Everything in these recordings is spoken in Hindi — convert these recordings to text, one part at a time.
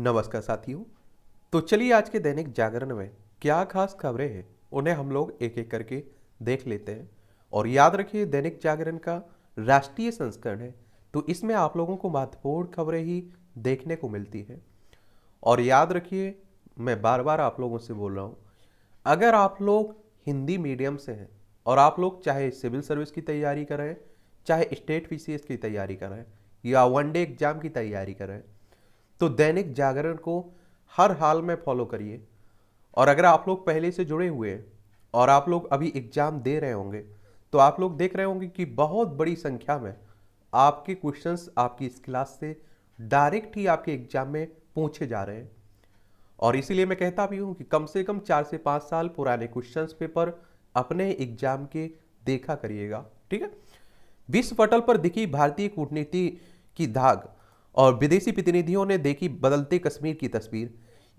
नमस्कार साथियों तो चलिए आज के दैनिक जागरण में क्या खास खबरें हैं उन्हें हम लोग एक एक करके देख लेते हैं और याद रखिए दैनिक जागरण का राष्ट्रीय संस्करण है तो इसमें आप लोगों को महत्वपूर्ण खबरें ही देखने को मिलती है और याद रखिए मैं बार बार आप लोगों से बोल रहा हूँ अगर आप लोग हिंदी मीडियम से हैं और आप लोग चाहे सिविल सर्विस की तैयारी करें चाहे स्टेट पी की तैयारी करें या वन डे एग्जाम की तैयारी करें तो दैनिक जागरण को हर हाल में फॉलो करिए और अगर आप लोग पहले से जुड़े हुए हैं और आप लोग अभी एग्ज़ाम दे रहे होंगे तो आप लोग देख रहे होंगे कि बहुत बड़ी संख्या में आपके क्वेश्चंस आपकी इस क्लास से डायरेक्ट ही आपके एग्ज़ाम में पूछे जा रहे हैं और इसीलिए मैं कहता भी हूँ कि कम से कम चार से पाँच साल पुराने क्वेश्चन पेपर अपने एग्ज़ाम के देखा करिएगा ठीक है विश्व पटल पर दिखी भारतीय कूटनीति की धाग और विदेशी प्रतिनिधियों ने देखी बदलते कश्मीर की तस्वीर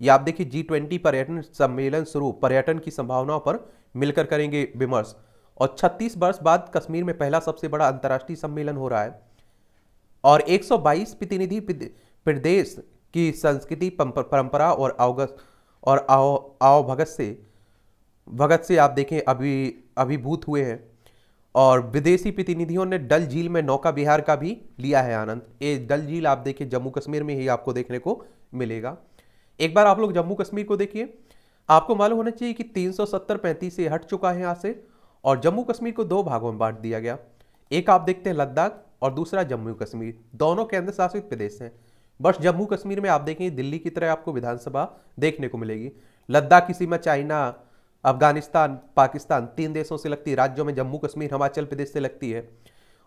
या आप देखिए जी ट्वेंटी पर्यटन सम्मेलन शुरू पर्यटन की संभावनाओं पर मिलकर करेंगे विमर्श और 36 वर्ष बाद कश्मीर में पहला सबसे बड़ा अंतर्राष्ट्रीय सम्मेलन हो रहा है और 122 प्रतिनिधि प्रदेश की संस्कृति परंपरा और अवगत और आओ आओ भगत से भगत से आप देखें अभी अभिभूत हुए हैं और विदेशी प्रतिनिधियों ने डल झील में नौका विहार का भी लिया है आनंद ये डल झील आप देखिए जम्मू कश्मीर में ही आपको देखने को मिलेगा एक बार आप लोग जम्मू कश्मीर को देखिए आपको मालूम होना चाहिए कि तीन सौ सत्तर पैंतीस से हट चुका है यहाँ से और जम्मू कश्मीर को दो भागों में बांट दिया गया एक आप देखते हैं लद्दाख और दूसरा जम्मू कश्मीर दोनों केंद्र शासित प्रदेश हैं बस जम्मू कश्मीर में आप देखेंगे दिल्ली की तरह आपको विधानसभा देखने को मिलेगी लद्दाख की सीमा चाइना अफगानिस्तान पाकिस्तान तीन देशों से लगती राज्यों में जम्मू कश्मीर हिमाचल प्रदेश से लगती है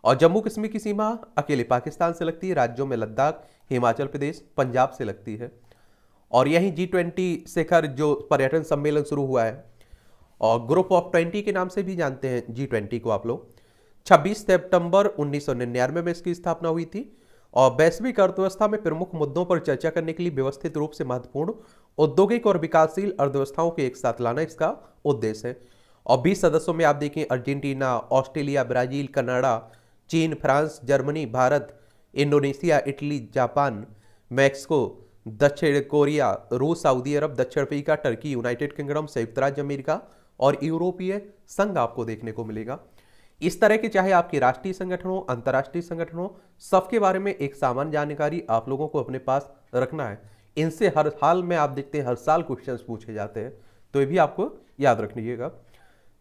और जम्मू कश्मीर की सीमा अकेले पाकिस्तान से लगती है राज्यों में लद्दाख हिमाचल प्रदेश पंजाब से लगती है और यही जी ट्वेंटी शिखर जो पर्यटन सम्मेलन शुरू हुआ है और ग्रुप ऑफ ट्वेंटी के नाम से भी जानते हैं जी ट्वेंटी को आप लोग 26 सितंबर 1999 में इसकी स्थापना हुई थी और वैश्विक अर्थव्यवस्था में प्रमुख मुद्दों पर चर्चा करने के लिए व्यवस्थित रूप से महत्वपूर्ण औद्योगिक और विकासशील अर्थव्यवस्थाओं को एक साथ लाना इसका उद्देश्य है और 20 सदस्यों में आप देखें अर्जेंटीना ऑस्ट्रेलिया ब्राजील कनाडा चीन France Germany Bharat Indonesia Italy Japan Mexico दक्षिण कोरिया रूस सऊदी अरब दक्षिण अफ्रीका टर्की यूनाइटेड किंगडम संयुक्त राज्य अमेरिका और यूरोपीय संघ आपको देखने को मिलेगा इस तरह के चाहे आपके राष्ट्रीय संगठनों अंतर्राष्ट्रीय संगठनों सबके बारे में एक सामान्य जानकारी आप लोगों को अपने पास रखना है इनसे हर हाल में आप देखते हैं हर साल क्वेश्चन पूछे जाते हैं तो ये भी आपको याद रख लीजिएगा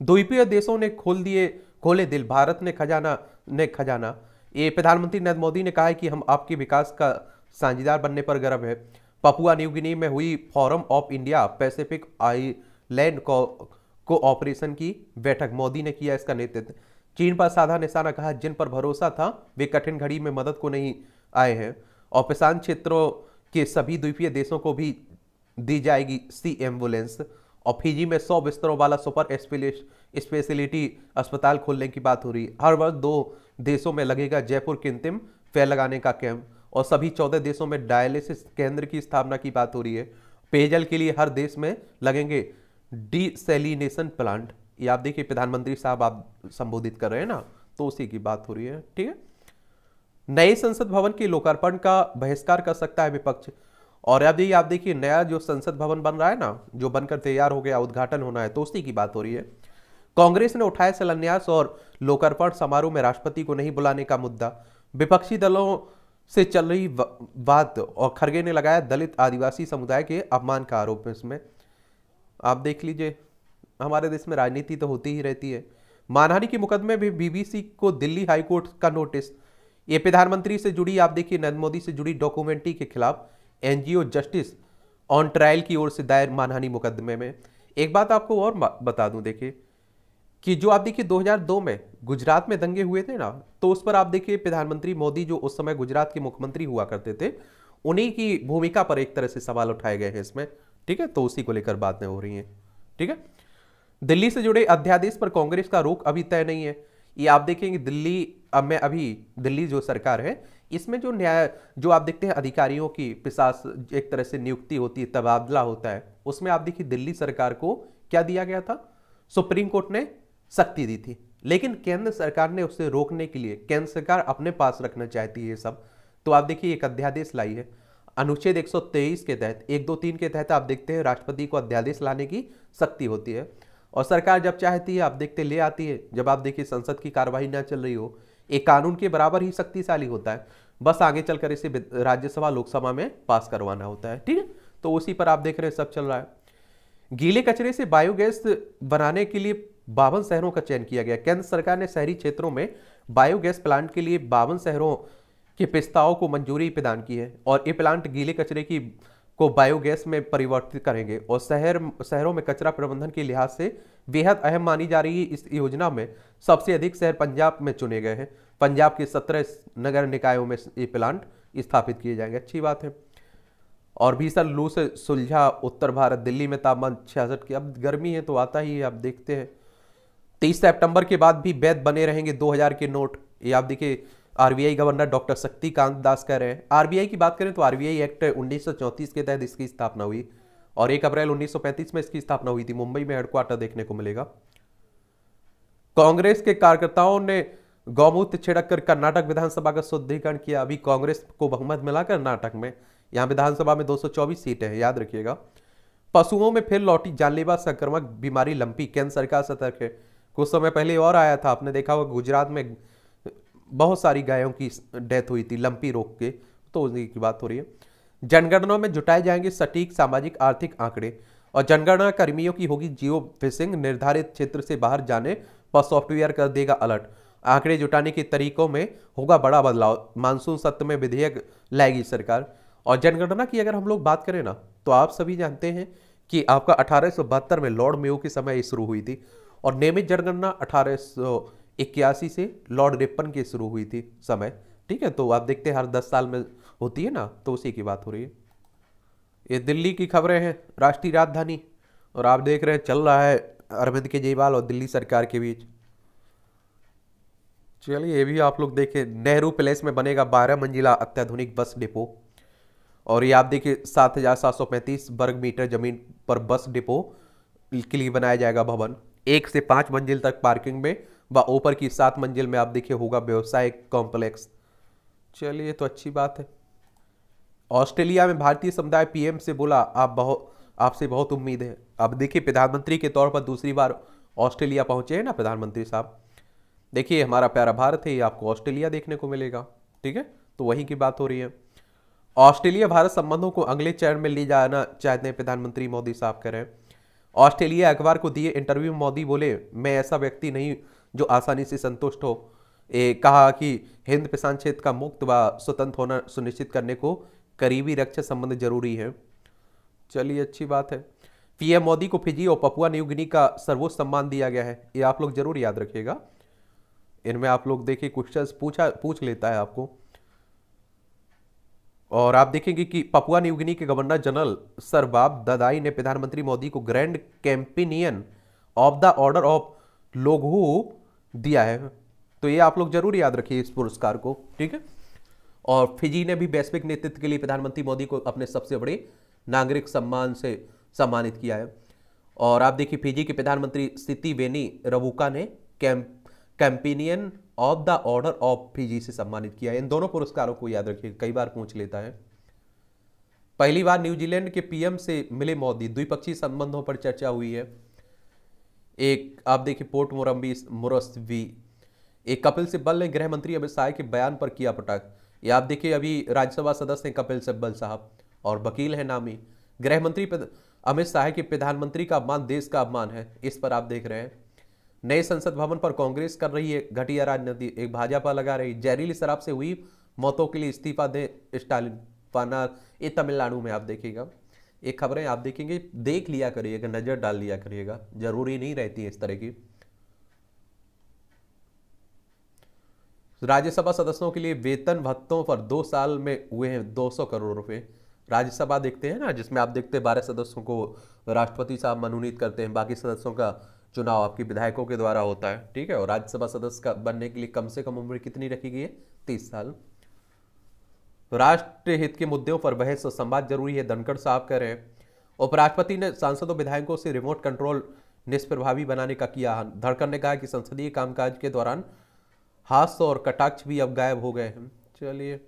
द्वीपीय देशों ने खोल दिए खोले दिल भारत ने खजाना ने खजाना ये प्रधानमंत्री नरेंद्र मोदी ने कहा है कि हम आपके विकास का साझेदार बनने पर गर्व है पपुआ न्यू गिनी में हुई forum of India Pacific island को कोऑपरेशन की बैठक मोदी ने किया इसका नेतृत्व चीन पर साधा निशाना कहा जिन पर भरोसा था वे कठिन घड़ी में मदद को नहीं आए हैं और किसान क्षेत्रों के सभी द्वीपीय देशों को भी दी जाएगी सी एम्बुलेंस और फिजी में 100 बिस्तरों वाला सुपर स्पेशलिटी अस्पताल खोलने की बात हो रही है हर वर्ष दो देशों में लगेगा जयपुर के अंतिम फैल लगाने का कैंप और सभी चौदह देशों में डायलिसिस केंद्र की स्थापना की बात हो रही है पेयजल के लिए हर देश में लगेंगे डीसेलिनेशन प्लांट ये आप देखिए प्रधानमंत्री साहब आप संबोधित कर रहे हैं ना तो उसी की बात हो रही है ठीक है नए संसद भवन के लोकार्पण का बहिष्कार कर सकता है विपक्ष और अब आप देखिए नया जो संसद भवन बन रहा है ना जो बनकर तैयार हो गया उद्घाटन होना है तो उसी की बात हो रही है कांग्रेस ने उठाया शिलान्यास और लोकार्पण समारोह में राष्ट्रपति को नहीं बुलाने का मुद्दा विपक्षी दलों से चल रही बात और खड़गे ने लगाया दलित आदिवासी समुदाय के अपमान का आरोप इसमें आप देख लीजिए हमारे देश में राजनीति तो होती ही रहती है मानहानि के मुकदमे में बीबीसी को दिल्ली हाईकोर्ट का नोटिस ये प्रधानमंत्री से जुड़ी आप देखिए नरेंद्र मोदी से जुड़ी डॉक्यूमेंट्री के खिलाफ एनजीओ जस्टिस ऑन ट्रायल की ओर से दायर मानहानि मुकदमे में एक बात आपको और बता दूं देखिए कि जो आप देखिए 2002 में गुजरात में दंगे हुए थे ना तो उस पर आप देखिए प्रधानमंत्री मोदी जो उस समय गुजरात के मुख्यमंत्री हुआ करते थे उन्हीं की भूमिका पर एक तरह से सवाल उठाए गए हैं इसमें ठीक है तो उसी को लेकर बातें हो रही हैं ठीक है दिल्ली से जुड़े अध्यादेश पर कांग्रेस का रोक अभी तय नहीं है ये आप देखेंगे दिल्ली अब मैं अभी दिल्ली जो सरकार है इसमें जो न्याय जो आप देखते हैं अधिकारियों की पिसास एक तरह से नियुक्ति होती है तबादला होता है उसमें आप देखिए दिल्ली सरकार को क्या दिया गया था सुप्रीम कोर्ट ने सख्ती दी थी लेकिन केंद्र सरकार ने उसे रोकने के लिए केंद्र सरकार अपने पास रखना चाहती है सब तो आप देखिए एक अध्यादेश लाई है अनुच्छेद 123 के तहत एक दो तीन के तहत आप देखते हैं राष्ट्रपति को अध्यादेश लाने की शक्ति होती है और सरकार जब चाहती है आप देखते ले आती है जब आप देखिए संसद की कार्यवाही ना चल रही हो एक कानून के बराबर ही शक्तिशाली होता है बस आगे चलकर इसे राज्यसभा लोकसभा में पास करवाना होता है ठीक है तो उसी पर आप देख रहे हैं सब चल रहा है गीले कचरे से बायोगैस बनाने के लिए बावन शहरों का चयन किया गया केंद्र सरकार ने शहरी क्षेत्रों में बायोगैस प्लांट के लिए बावन शहरों के प्रस्ताव को मंजूरी प्रदान की है और ये प्लांट गीले कचरे की को बायोगैस में परिवर्तित करेंगे और शहर शहरों में कचरा प्रबंधन के लिहाज से बेहद अहम मानी जा रही इस योजना में सबसे अधिक शहर पंजाब में चुने गए हैं पंजाब के सत्रह नगर निकायों में ये प्लांट स्थापित किए जाएंगे अच्छी बात है और भीषण लू से सुलझा उत्तर भारत दिल्ली में तापमान छियासठ की अब गर्मी है तो आता ही है आप देखते हैं तीस सितंबर के बाद भी वैध बने रहेंगे 2000 के नोट ये आप देखिए RBI governor doctor Shaktikanta Das कह रहे हैं आरबीआई की बात करें तो आरबीआई एक्ट उन्नीस के तहत इसकी स्थापना हुई और एक अप्रैल उन्नीस में इसकी स्थापना हुई थी मुंबई में हेडक्वार्टर देखने को मिलेगा कांग्रेस के कार्यकर्ताओं ने गौमूत्र छिड़क कर कर्नाटक विधानसभा का शुद्धिकरण किया अभी कांग्रेस को बहुमत मिला कर्नाटक में यहां विधानसभा में 224 सीटें हैं याद रखिएगा पशुओं में फिर लौटी जानलेवा संक्रमक बीमारी लंपी कैंसर का सतर्क है कुछ समय पहले और आया था आपने देखा होगा गुजरात में बहुत सारी गायों की डेथ हुई थी लंपी रोग के तो उसी की बात हो रही है जनगणना में जुटाए जाएंगे सटीक सामाजिक आर्थिक आंकड़े और जनगणना कर्मियों की होगी जियो फिशिंग निर्धारित क्षेत्र से बाहर जाने पर सॉफ्टवेयर कर देगा अलर्ट आंकड़े जुटाने के तरीकों में होगा बड़ा बदलाव मानसून सत्र में विधेयक लाएगी सरकार और जनगणना की अगर हम लोग बात करें ना तो आप सभी जानते हैं कि आपका अठारह में लॉर्ड मेयो के समय शुरू हुई थी और नियमित जनगणना अठारह इक्यासी से लॉर्ड रेपन की शुरू हुई थी समय ठीक है तो आप देखते हैं हर दस साल में होती है ना तो उसी की बात हो रही है ये दिल्ली की खबरें हैं राष्ट्रीय राजधानी और आप देख रहे हैं चल रहा है अरविंद केजरीवाल और दिल्ली सरकार के बीच चलिए ये भी आप लोग देखें नेहरू प्लेस में बनेगा बारह मंजिला अत्याधुनिक बस डिपो और ये आप देखिए सात हजार सात सौ पैंतीस वर्ग मीटर जमीन पर बस डिपो के लिए बनाया जाएगा भवन एक से पांच मंजिल तक पार्किंग में व ऊपर की सात मंजिल में आप देखिए होगा व्यवसायिक कॉम्प्लेक्स चलिए तो अच्छी बात है ऑस्ट्रेलिया में भारतीय समुदाय पीएम से बोला आप बहुत आपसे बहुत उम्मीद है अब देखिए प्रधानमंत्री के तौर पर दूसरी बार ऑस्ट्रेलिया पहुंचे हैं ना प्रधानमंत्री साहब देखिए हमारा प्यारा भारत है ये आपको ऑस्ट्रेलिया देखने को मिलेगा ठीक है तो वहीं की बात हो रही है ऑस्ट्रेलिया भारत संबंधों को अगले चरण में ले जाना चाहते हैं प्रधानमंत्री मोदी साहब कह रहे हैं ऑस्ट्रेलिया अखबार को दिए इंटरव्यू में मोदी बोले मैं ऐसा व्यक्ति नहीं जो आसानी से संतुष्ट हो ए, कहा कि हिंद प्रशांत क्षेत्र का मुक्त व स्वतंत्र होना सुनिश्चित करने को करीबी रक्षा संबंध जरूरी है चलिए अच्छी बात है पीएम मोदी को फिजी और पपुआ न्यूगिनी का सर्वोच्च सम्मान दिया गया है ये आप लोग जरूर याद रखिएगा इनमें आप लोग देखिए क्वेश्चन पूछा पूछ लेता है आपको और आप देखेंगे कि पपुआ न्यूगिनी के governor general sir Bob Dadae ने प्रधानमंत्री मोदी को grand companion of the order of Logohu दिया है तो ये आप लोग जरूर याद रखिए इस पुरस्कार को ठीक है और फिजी ने भी वैश्विक नेतृत्व के लिए प्रधानमंत्री मोदी को अपने सबसे बड़े नागरिक सम्मान से सम्मानित किया है और आप देखिए फिजी के प्रधानमंत्री स्थिति वेनी रबुका ने camp companion of the order of Fiji से सम्मानित किया है इन दोनों पुरस्कारों को याद रखिए कई बार पूछ लेता है पहली बार न्यूजीलैंड के पीएम से मिले मोदी द्विपक्षीय संबंधों पर चर्चा हुई है एक आप देखिए पोर्ट मोरम्बी वी एक कपिल सिब्बल ने गृह मंत्री अमित शाह के बयान पर किया पटाख ये आप देखिए अभी राज्यसभा सदस्य हैं कपिल सिब्बल साहब और वकील हैं नामी गृह मंत्री अमित शाह के प्रधानमंत्री का अपमान देश का अपमान है इस पर आप देख रहे हैं नए संसद भवन पर कांग्रेस कर रही है घटिया राजनीति एक भाजपा लगा रही जहरीली शराब से हुई मौतों के लिए इस्तीफा दे स्टालिन पाना ये तमिलनाडु में आप देखिएगा एक खबरें आप देखेंगे देख लिया करिएगा नज़र डाल लिया करिएगा ज़रूरी नहीं रहती है इस तरह की राज्यसभा सदस्यों के लिए वेतन भत्तों पर दो साल में हुए हैं 200 करोड़ रुपए राज्यसभा देखते हैं ना जिसमें आप देखते हैं बारह सदस्यों को राष्ट्रपति साहब मनोनीत करते हैं बाकी सदस्यों का चुनाव आपके विधायकों के द्वारा होता है ठीक है और राज्यसभा सदस्य का बनने के लिए कम से कम उम्र कितनी रखी गई है तीस साल राष्ट्र हित के मुद्दों पर बहस और संवाद जरूरी है धनखड़ साहब कह रहे हैं उपराष्ट्रपति ने सांसदों विधायकों से रिमोट कंट्रोल निष्प्रभावी बनाने का किया आह्वान ने कहा कि संसदीय कामकाज के दौरान हास्य और कटाक्ष भी अब गायब हो गए हैं चलिए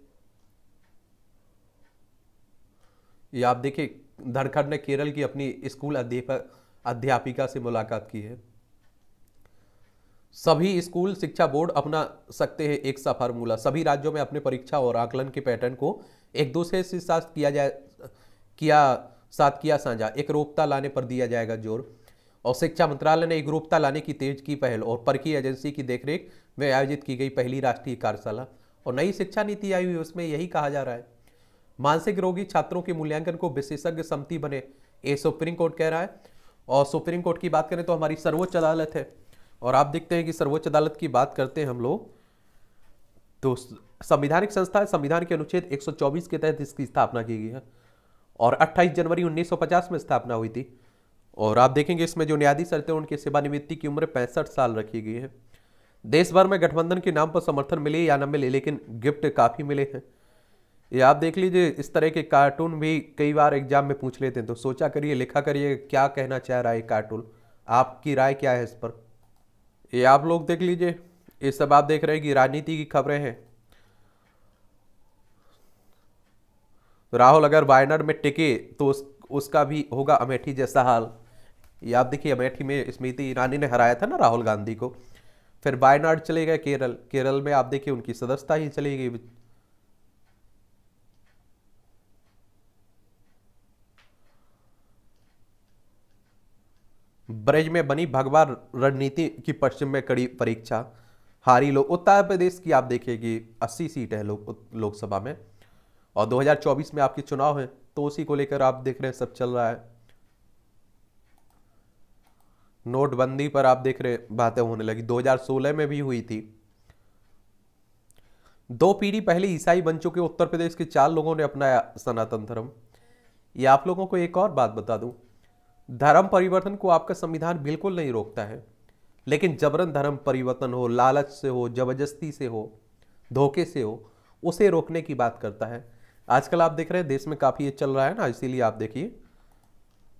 ये आप देखिए धड़खड़ ने केरल की अपनी स्कूल अध्यापक अध्यापिका से मुलाकात की है सभी स्कूल शिक्षा बोर्ड अपना सकते हैं एक सा फार्मूला सभी राज्यों में अपने परीक्षा और आकलन के पैटर्न को एक दूसरे से साथ किया जाए किया साथ किया साझा एक रोकता लाने पर दिया जाएगा जोर और शिक्षा मंत्रालय ने एक रूपता लाने की तेज की पहल और परखी एजेंसी की देखरेख में आयोजित की गई पहली राष्ट्रीय कार्यशाला और नई शिक्षा नीति आई हुई उसमें यही कहा जा रहा है मानसिक रोगी छात्रों के मूल्यांकन को विशेषज्ञ समिति बने ये सुप्रीम कोर्ट कह रहा है और सुप्रीम कोर्ट की बात करें तो हमारी सर्वोच्च अदालत है और आप देखते हैं कि सर्वोच्च अदालत की बात करते हैं हम लोग तो संविधानिक संस्था संविधान के अनुच्छेद 124 के तहत इसकी स्थापना की गई है और 28 जनवरी 1950 में स्थापना हुई थी और आप देखेंगे इसमें जो न्यायाधीश रहते हैं उनकी सेवानिवृत्ति की उम्र पैंसठ साल रखी गई है देश भर में गठबंधन के नाम पर समर्थन मिले या न मिले लेकिन गिफ्ट काफ़ी मिले हैं ये आप देख लीजिए इस तरह के कार्टून भी कई बार एग्जाम में पूछ लेते हैं तो सोचा करिए लिखा करिए क्या कहना चाह रहा है कार्टून आपकी राय क्या है इस पर ये आप लोग देख लीजिए ये सब आप देख रहे हैं कि राजनीति की खबरें हैं तो राहुल अगर वायनाड में टिके तो उस, उसका भी होगा अमेठी जैसा हाल ये आप देखिए अमेठी में स्मृति ईरानी ने हराया था ना राहुल गांधी को फिर वायनाड चले गए केरल केरल में आप देखिए उनकी सदस्यता ही चली गई ब्रज में बनी भगवा रणनीति की पश्चिम में कड़ी परीक्षा हारी लोग उत्तर प्रदेश की आप देखेगी 80 सीट है लोग लोकसभा में और 2024 में आपके चुनाव है तो उसी को लेकर आप देख रहे हैं सब चल रहा है नोटबंदी पर आप देख रहे बातें होने लगी 2016 में भी हुई थी दो पीढ़ी पहले ईसाई बन चुके उत्तर प्रदेश के चार लोगों ने अपनाया सनातन धर्म ये आप लोगों को एक और बात बता दूं धर्म परिवर्तन को आपका संविधान बिल्कुल नहीं रोकता है लेकिन जबरन धर्म परिवर्तन हो लालच से हो जबरदस्ती से हो धोखे से हो उसे रोकने की बात करता है आजकल आप देख रहे हैं देश में काफ़ी ये चल रहा है ना इसीलिए आप देखिए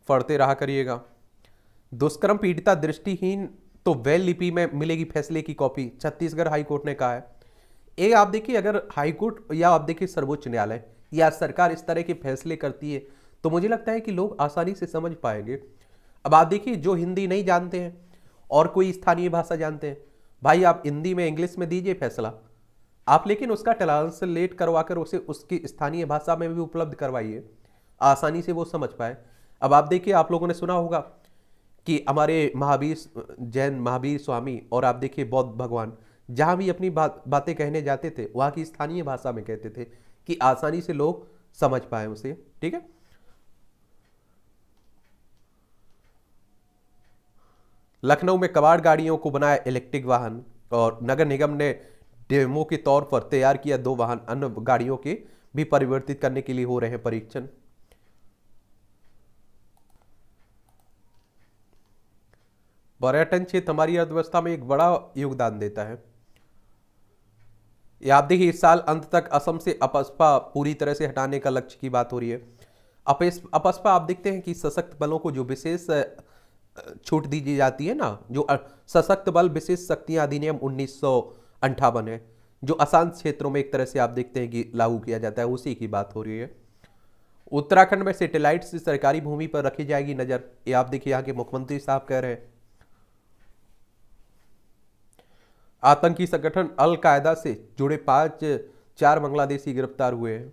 फड़ते रहा करिएगा दुष्कर्म पीड़िता दृष्टिहीन तो वेल लिपि में मिलेगी फैसले की कॉपी छत्तीसगढ़ हाईकोर्ट ने कहा है ये आप देखिए अगर हाईकोर्ट या आप देखिए सर्वोच्च न्यायालय या सरकार इस तरह के फैसले करती है तो मुझे लगता है कि लोग आसानी से समझ पाएंगे अब आप देखिए जो हिंदी नहीं जानते हैं और कोई स्थानीय भाषा जानते हैं भाई आप हिंदी में इंग्लिश में दीजिए फैसला आप लेकिन उसका ट्रांसलेट करवा कर उसे उसकी स्थानीय भाषा में भी उपलब्ध करवाइए आसानी से वो समझ पाए अब आप देखिए आप लोगों ने सुना होगा कि हमारे महावीर जैन महावीर स्वामी और आप देखिए बौद्ध भगवान जहाँ भी अपनी बात बातें कहने जाते थे वहाँ की स्थानीय भाषा में कहते थे कि आसानी से लोग समझ पाए उसे ठीक है लखनऊ में कबाड़ गाड़ियों को बनाया इलेक्ट्रिक वाहन और नगर निगम ने डेमो के तौर पर तैयार किया दो वाहन अन्य गाड़ियों के भी परिवर्तित करने के लिए हो रहे हैं परीक्षण पर्यटन क्षेत्र हमारी अर्थव्यवस्था में एक बड़ा योगदान देता है याद आप देखिए इस साल अंत तक असम से अपस्पा पूरी तरह से हटाने का लक्ष्य की बात हो रही है अपस्पा आप देखते हैं कि सशक्त बलों को जो विशेष छूट दी जाती है ना जो सशक्त बल विशेष शक्तियां अधिनियम उन्नीस है जो अशांत क्षेत्रों में एक तरह से आप देखते हैं कि लागू किया जाता है उसी की बात हो रही है उत्तराखंड में सेटेलाइट से सरकारी भूमि पर रखी जाएगी नजर ये आप देखिए यहाँ के मुख्यमंत्री साहब कह रहे हैं आतंकी संगठन अलकायदा से जुड़े पांच चार बांग्लादेशी गिरफ्तार हुए हैं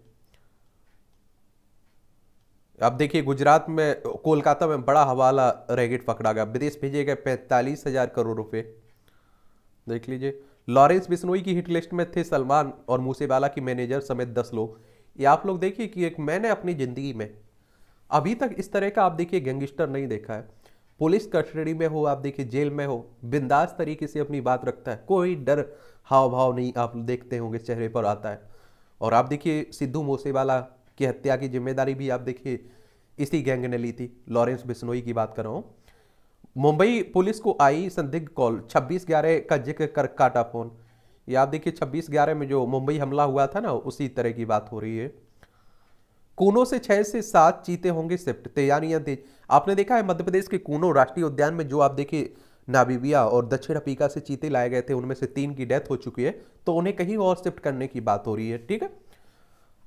अब देखिए गुजरात में कोलकाता में बड़ा हवाला रैकेट पकड़ा गया विदेश भेजे गए पैंतालीस हजार करोड़ रुपए देख लीजिए लॉरेंस बिश्नोई की हिट लिस्ट में थे सलमान और मूसेवाला की मैनेजर समेत दस लोग ये आप लोग देखिए कि एक मैंने अपनी ज़िंदगी में अभी तक इस तरह का आप देखिए गैंगस्टर नहीं देखा है पुलिस कस्टडी में हो आप देखिए जेल में हो बिंदास तरीके से अपनी बात रखता है कोई डर हाव भाव नहीं आप देखते होंगे चेहरे पर आता है और आप देखिए सिद्धू मूसेवाला की हत्या की जिम्मेदारी भी आप देखिए इसी गैंग ने ली थी लॉरेंस बिश्नोई की बात कर रहा हूँ मुंबई पुलिस को आई संदिग्ध कॉल छब्बीस ग्यारह का जिक्र कर काटा फोन ये आप देखिए छब्बीस ग्यारह में जो मुंबई हमला हुआ था ना उसी तरह की बात हो रही है कूनों से छह से सात चीते होंगे शिफ्ट तैयारियां तेज आपने देखा है मध्य प्रदेश के कूनो राष्ट्रीय उद्यान में जो आप देखिए नाबीबिया और दक्षिण अफ्रीका से चीते लाए गए थे उनमें से तीन की डेथ हो चुकी है तो उन्हें कहीं और शिफ्ट करने की बात हो रही है ठीक है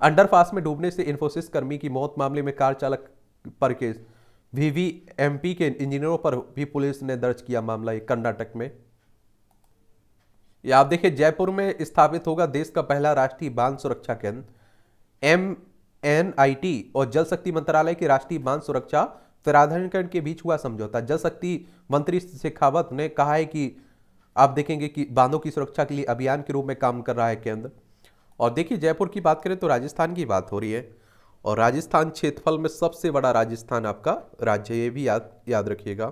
अंडरपास में डूबने से इंफोसिस कर्मी की मौत मामले में कार चालक पर केस वीवीएमपी के इंजीनियरों पर भी पुलिस ने दर्ज किया मामला कर्नाटक में आप देखिए जयपुर में स्थापित होगा देश का पहला राष्ट्रीय बांध सुरक्षा केंद्र एम एन आई टी और जल शक्ति मंत्रालय के राष्ट्रीय बांध सुरक्षा प्राधिकरण के बीच हुआ समझौता जल शक्ति मंत्री शेखावत ने कहा है कि आप देखेंगे कि बांधों की सुरक्षा के लिए अभियान के रूप में काम कर रहा है केंद्र और देखिए जयपुर की बात करें तो राजस्थान की बात हो रही है और राजस्थान क्षेत्रफल में सबसे बड़ा राजस्थान आपका राज्य ये भी याद याद रखिएगा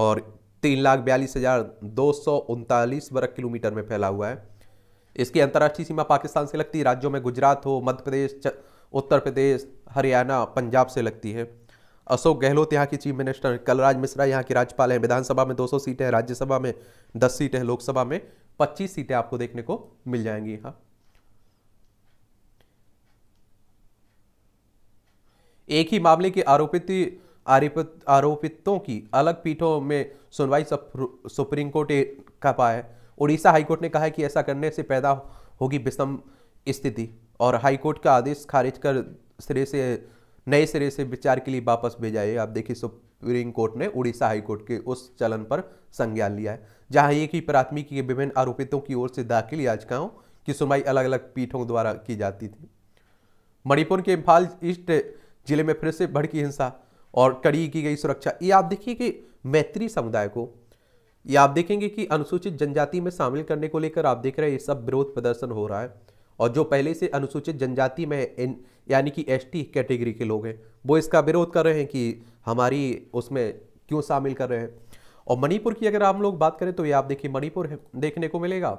और तीन लाख बयालीस हज़ार दो सौ उनतालीस वर्ग किलोमीटर में फैला हुआ है इसकी अंतर्राष्ट्रीय सीमा पाकिस्तान से लगती है राज्यों में गुजरात हो मध्य प्रदेश उत्तर प्रदेश हरियाणा पंजाब से लगती है अशोक गहलोत यहाँ के चीफ मिनिस्टर कलराज मिश्रा यहाँ के राज्यपाल हैं विधानसभा में 200 सीटें हैं राज्यसभा में 10 सीटें हैं लोकसभा में 25 सीटें आपको देखने को मिल जाएंगी यहाँ एक ही मामले के आरोपित आरोपितों की अलग पीठों में सुनवाई सुप्रीम कोर्ट का पाया उड़ीसा हाईकोर्ट ने कहा है कि ऐसा करने से पैदा होगी विषम स्थिति और हाईकोर्ट का आदेश खारिज कर सिरे से नए सिरे से विचार के लिए वापस भेजा है आप देखिए सुप्रीम कोर्ट ने उड़ीसा हाईकोर्ट के उस चलन पर संज्ञान लिया है जहां एक ही प्राथमिकी के विभिन्न आरोपितों की ओर से दाखिल याचिकाओं की सुनवाई अलग अलग पीठों द्वारा की जाती थी मणिपुर के इम्फाल ईस्ट जिले में फिर से भड़की हिंसा और कड़ी की गई सुरक्षा ये आप देखिए कि मैत्री समुदाय को ये आप देखेंगे कि अनुसूचित जनजाति में शामिल करने को लेकर आप देख रहे हैं ये सब विरोध प्रदर्शन हो रहा है और जो पहले से अनुसूचित जनजाति में इन यानी कि एस कैटेगरी के लोग हैं वो इसका विरोध कर रहे हैं कि हमारी उसमें क्यों शामिल कर रहे हैं और मणिपुर की अगर हम लोग बात करें तो ये आप देखिए मणिपुर देखने को मिलेगा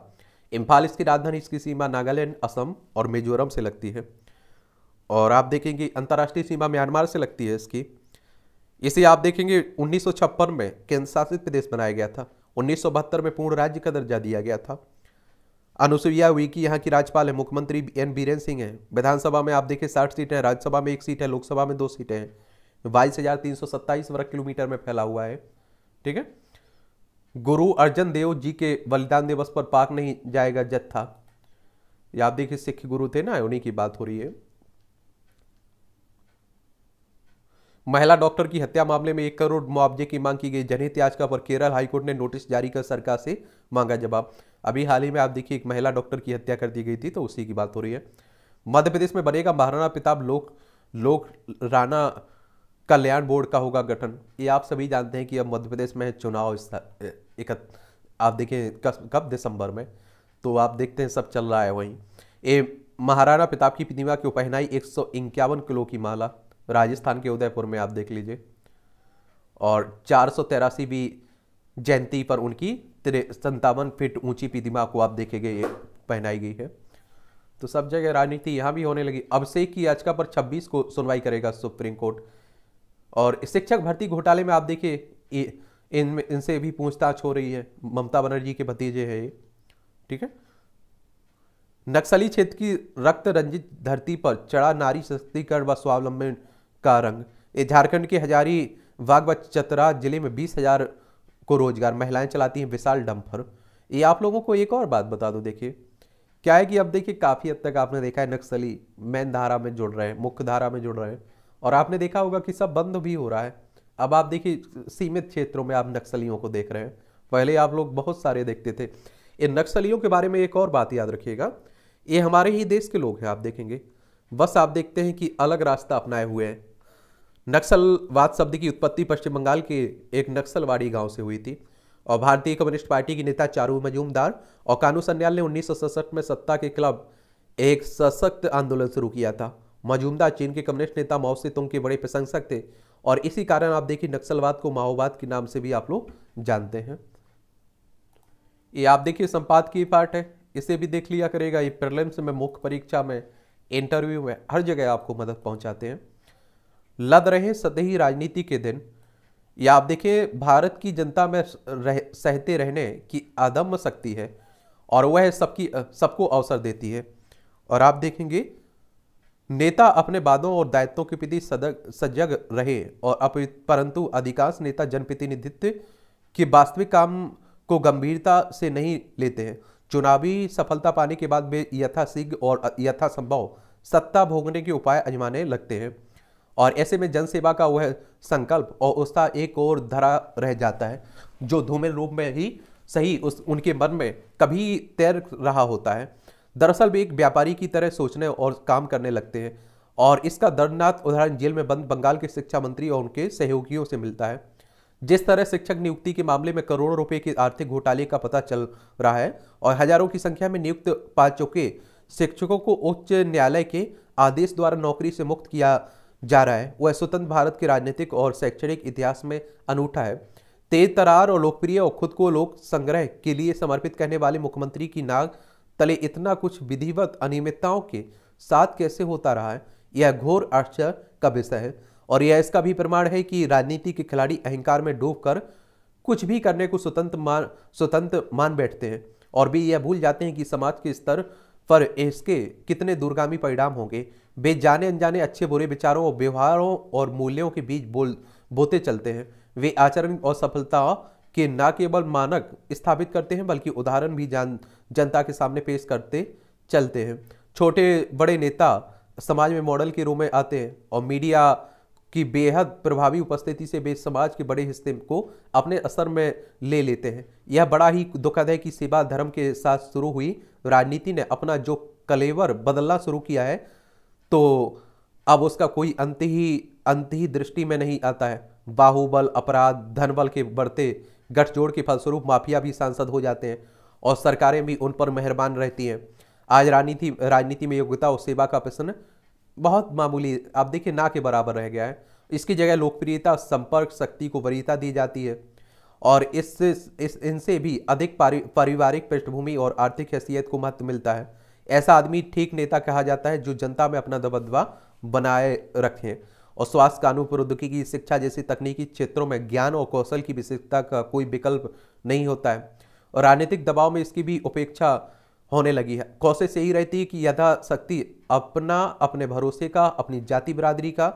इम्फाल इसकी राजधानी इसकी सीमा नागालैंड असम और मिजोरम से लगती है और आप देखेंगे अंतर्राष्ट्रीय सीमा म्यांमार से लगती है इसकी इसे आप देखेंगे छप्पन में केंद्र शासित प्रदेश बनाया गया था बहत्तर में पूर्ण राज्य का दर्जा दिया गया था अनुसुईया हुई कि यहाँ की राज्यपाल है मुख्यमंत्री एन बीरेन सिंह हैं विधानसभा में आप देखिए साठ सीटें हैं राज्यसभा में एक सीट है लोकसभा में दो सीटें हैं बाईस हज़ार तीन सौ सत्ताईस वर्ग किलोमीटर में फैला हुआ है ठीक है गुरु अर्जन देव जी के बलिदान दिवस पर पाक नहीं जाएगा जत्था या आप देखिए सिख गुरु थे ना उन्हीं की बात हो रही है महिला डॉक्टर की हत्या मामले में एक करोड़ मुआवजे की मांग की गई जनहित याचिका पर केरल हाईकोर्ट ने नोटिस जारी कर सरकार से मांगा जवाब अभी हाल ही में आप देखिए एक महिला डॉक्टर की हत्या कर दी गई थी तो उसी की बात हो रही है मध्य प्रदेश में बनेगा महाराणा प्रताप लोक लोक राणा कल्याण बोर्ड का होगा गठन ये आप सभी जानते हैं कि अब मध्य प्रदेश में चुनाव एक आप देखें कब दिसंबर में तो आप देखते हैं सब चल रहा है वहीं ए महाराणा प्रताप की प्रतिमा की पहनाई एक किलो की माला राजस्थान के उदयपुर में आप देख लीजिए और चार सौ भी जयंती पर उनकी संतावन फीट ऊंची प्रतिमा को आप देखेंगे पहनाई गई है तो सब जगह राजनीति यहाँ भी होने लगी अभिषेक की याचिका पर 26 को सुनवाई करेगा सुप्रीम कोर्ट और शिक्षक भर्ती घोटाले में आप देखिए इनमें इनसे भी पूछताछ हो रही है ममता बनर्जी के भतीजे हैं ये ठीक है नक्सली क्षेत्र की रक्त रंजित धरती पर चढ़ा नारी सशक्तिकरण व स्वावलंबन का रंग झारखंड के हजारी वाग व चतरा जिले में बीस हजार को रोजगार महिलाएं चलाती हैं विशाल डंपर ये आप लोगों को एक और बात बता दो देखिए क्या है कि अब देखिए काफ़ी हद तक आपने देखा है नक्सली मैन धारा में जुड़ रहे हैं मुख्य धारा में जुड़ रहे हैं और आपने देखा होगा कि सब बंद भी हो रहा है अब आप देखिए सीमित क्षेत्रों में आप नक्सलियों को देख रहे हैं पहले आप लोग बहुत सारे देखते थे इन नक्सलियों के बारे में एक और बात याद रखिएगा ये हमारे ही देश के लोग हैं आप देखेंगे बस आप देखते हैं कि अलग रास्ता अपनाए हुए हैं नक्सलवाद शब्द की उत्पत्ति पश्चिम बंगाल के एक नक्सलवाड़ी गांव से हुई थी और भारतीय कम्युनिस्ट पार्टी की नेता चारू मजूमदार और कानू सन्याल ने उन्नीस में सत्ता के खिलाफ एक सशक्त आंदोलन शुरू किया था मजूमदार चीन के कम्युनिस्ट नेता माओसे तुंग के बड़े प्रशंसक थे और इसी कारण आप देखिए नक्सलवाद को माओवाद के नाम से भी आप लोग जानते हैं ये आप देखिए संपादकीय पार्ट है इसे भी देख लिया करेगा ये प्रलम्स में मुख्य परीक्षा में इंटरव्यू में हर जगह आपको मदद पहुंचाते हैं लद रहे सतही राजनीति के दिन या आप देखिए भारत की जनता में रह सहते रहने की अदम्य शक्ति है और वह सबकी सबको अवसर देती है और आप देखेंगे नेता अपने वादों और दायित्वों के प्रति सजग रहे और परंतु अधिकांश नेता जनप्रतिनिधित्व के वास्तविक काम को गंभीरता से नहीं लेते हैं चुनावी सफलता पाने के बाद वे यथाशीघ्र और यथासंभव सत्ता भोगने के उपाय अजमाने लगते हैं और ऐसे में जनसेवा का वह संकल्प और उसका एक और धरा रह जाता है जो धूमिल रूप में ही सही उस उनके मन में कभी तैर रहा होता है दरअसल वे एक व्यापारी की तरह सोचने और काम करने लगते हैं और इसका दर्दनाक उदाहरण जेल में बंद बंगाल के शिक्षा मंत्री और उनके सहयोगियों से मिलता है जिस तरह शिक्षक नियुक्ति के मामले में करोड़ों रुपए के आर्थिक घोटाले का पता चल रहा है और हजारों की संख्या में नियुक्त पा चुके शिक्षकों को उच्च न्यायालय के आदेश द्वारा नौकरी से मुक्त किया जा रहा है वह स्वतंत्र भारत के राजनीतिक और शैक्षणिक इतिहास में अनूठा है तेज तरार और लोकप्रिय और खुद को लोक संग्रह के लिए समर्पित कहने वाले मुख्यमंत्री की नाग तले इतना कुछ विधिवत अनियमितताओं के साथ कैसे होता रहा है यह घोर आश्चर्य का विषय है और यह इसका भी प्रमाण है कि राजनीति के खिलाड़ी अहंकार में कर कुछ भी करने को स्वतंत्र मान स्वतंत्र मान बैठते हैं और भी यह भूल जाते हैं कि समाज के स्तर पर इसके कितने दूरगामी परिणाम होंगे वे जाने अनजाने अच्छे बुरे विचारों और व्यवहारों और मूल्यों के बीच बोल बोते चलते हैं वे आचरण और सफलता के न केवल मानक स्थापित करते हैं बल्कि उदाहरण भी जान जनता के सामने पेश करते चलते हैं छोटे बड़े नेता समाज में मॉडल के रूप में आते हैं और मीडिया की बेहद प्रभावी उपस्थिति से वे समाज के बड़े हिस्से को अपने असर में ले लेते हैं यह बड़ा ही दुखद है कि सेवा धर्म के साथ शुरू हुई राजनीति ने अपना जो कलेवर बदलना शुरू किया है तो अब उसका कोई अंत ही अंत ही दृष्टि में नहीं आता है बाहुबल अपराध धनबल के बढ़ते गठजोड़ के फलस्वरूप माफिया भी सांसद हो जाते हैं और सरकारें भी उन पर मेहरबान रहती हैं आज राजनीति राजनीति में योग्यता और सेवा का प्रश्न बहुत मामूली आप देखिए ना के बराबर रह गया है इसकी जगह लोकप्रियता संपर्क शक्ति को वरीयता दी जाती है और इससे इस इनसे भी अधिक पारिवारिक पृष्ठभूमि और आर्थिक हैसियत को महत्व मिलता है ऐसा आदमी ठीक नेता कहा जाता है जो जनता में अपना दबदबा बनाए रखें और स्वास्थ्य कानून प्रौद्योगिकी शिक्षा जैसी तकनीकी क्षेत्रों में ज्ञान और कौशल की विशेषता का कोई विकल्प नहीं होता है और राजनीतिक दबाव में इसकी भी उपेक्षा होने लगी है कोशिश यही रहती है कि यथाशक्ति अपना अपने भरोसे का अपनी जाति बिरादरी का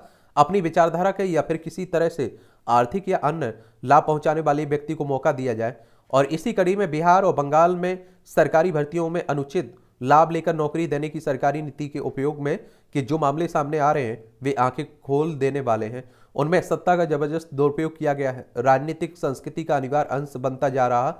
अपनी विचारधारा के या फिर किसी तरह से आर्थिक या अन्य लाभ पहुंचाने वाले व्यक्ति को मौका दिया जाए और इसी कड़ी में बिहार और बंगाल में सरकारी भर्तियों में अनुचित लाभ लेकर नौकरी देने की सरकारी नीति के उपयोग में कि जो मामले सामने आ रहे हैं वे आंखें खोल देने वाले हैं उनमें सत्ता का जबरदस्त दुरुपयोग किया गया है राजनीतिक संस्कृति का अनिवार्य अंश बनता जा रहा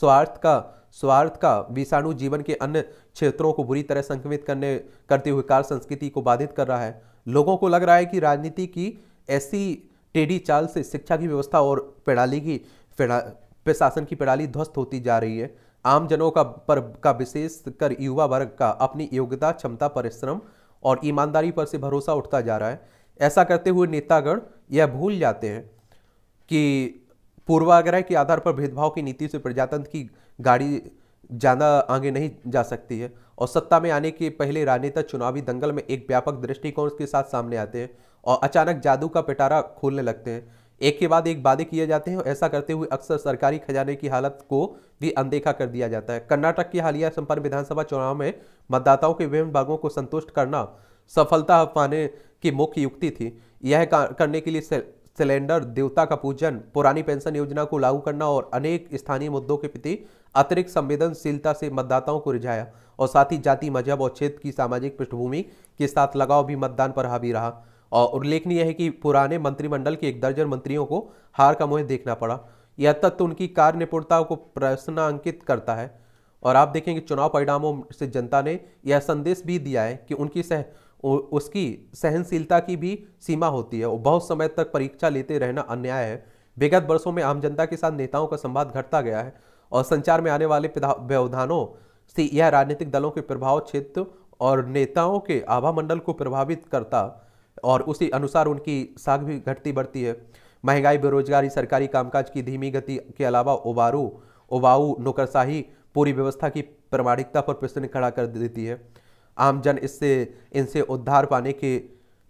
स्वार्थ का स्वार्थ का विषाणु जीवन के अन्य क्षेत्रों को बुरी तरह संक्रमित करने करते हुए कार्य संस्कृति को बाधित कर रहा है लोगों को लग रहा है कि राजनीति की ऐसी टेढ़ी चाल से शिक्षा की व्यवस्था और प्रणाली की प्रशासन की प्रणाली ध्वस्त होती जा रही है आमजनों का पर का विशेष कर युवा वर्ग का अपनी योग्यता क्षमता परिश्रम और ईमानदारी पर से भरोसा उठता जा रहा है ऐसा करते हुए नेतागण यह भूल जाते हैं कि पूर्वाग्रह के आधार पर भेदभाव की नीति से प्रजातंत्र की गाड़ी ज़्यादा आगे नहीं जा सकती है और सत्ता में आने के पहले राजनेता चुनावी दंगल में एक व्यापक दृष्टिकोण के साथ सामने आते हैं और अचानक जादू का पिटारा खोलने लगते हैं एक के बाद एक वादे किए जाते हैं और ऐसा करते हुए अक्सर सरकारी खजाने की हालत को भी अनदेखा कर दिया जाता है कर्नाटक की हालिया संपन्न विधानसभा चुनाव में मतदाताओं के विभिन्न भागों को संतुष्ट करना सफलता पाने की मुख्य युक्ति थी यह करने के लिए सिलेंडर देवता का पूजन पुरानी पेंशन योजना को लागू करना और अनेक स्थानीय मुद्दों के प्रति अतिरिक्त संवेदनशीलता से मतदाताओं को रिझाया और साथ ही जाति मजहब और क्षेत्र की सामाजिक पृष्ठभूमि के साथ लगाव भी मतदान पर हावी रहा और उल्लेखनीय है कि पुराने मंत्रिमंडल के एक दर्जन मंत्रियों को हार का मुहे देखना पड़ा यह तत्व उनकी कार्य निपुणता को प्रश्नांकित करता है और आप देखेंगे चुनाव परिणामों से जनता ने यह संदेश भी दिया है कि उनकी सह उसकी सहनशीलता की भी सीमा होती है और बहुत समय तक परीक्षा लेते रहना अन्याय है विगत वर्षों में आम जनता के साथ नेताओं का संवाद घटता गया है और संचार में आने वाले व्यवधानों से यह राजनीतिक दलों के प्रभाव क्षेत्र और नेताओं के आभा मंडल को प्रभावित करता और उसी अनुसार उनकी साख भी घटती बढ़ती है महंगाई बेरोजगारी सरकारी कामकाज की धीमी गति के अलावा उबारू उबाऊ नौकरशाही पूरी व्यवस्था की प्रामाणिकता पर प्रश्न खड़ा कर देती है आम जन इससे इनसे उद्धार पाने के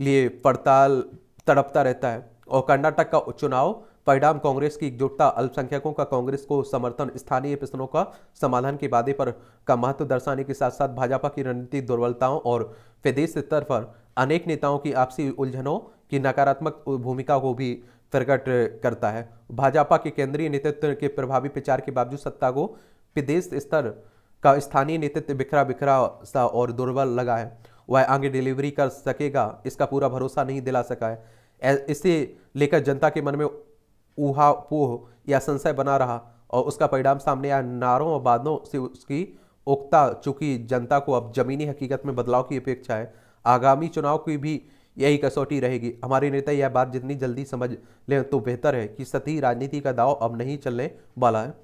लिए पड़ताल तड़पता रहता है और कर्नाटक का चुनाव परिणाम कांग्रेस की एकजुटता अल्पसंख्यकों का कांग्रेस को समर्थन स्थानीय प्रश्नों का समाधान के वादे पर का महत्व दर्शाने के साथ साथ भाजपा की रणनीतिक दुर्बलताओं और प्रदेश स्तर पर अनेक नेताओं की आपसी उलझनों की नकारात्मक भूमिका को भी प्रकट करता है भाजपा के केंद्रीय नेतृत्व के प्रभावी प्रचार के बावजूद सत्ता को प्रदेश स्तर का स्थानीय नेतृत्व बिखरा बिखरा सा और दुर्बल लगा है वह आगे डिलीवरी कर सकेगा इसका पूरा भरोसा नहीं दिला सका है इसे लेकर जनता के मन में उहा पोह या संशय बना रहा और उसका परिणाम सामने आया नारों और वादों से उसकी उकता चुकी जनता को अब जमीनी हकीकत में बदलाव की अपेक्षा है आगामी चुनाव की भी यही कसौटी रहेगी हमारे नेता यह बात जितनी जल्दी समझ लें तो बेहतर है कि सती राजनीति का दाव अब नहीं चलने वाला है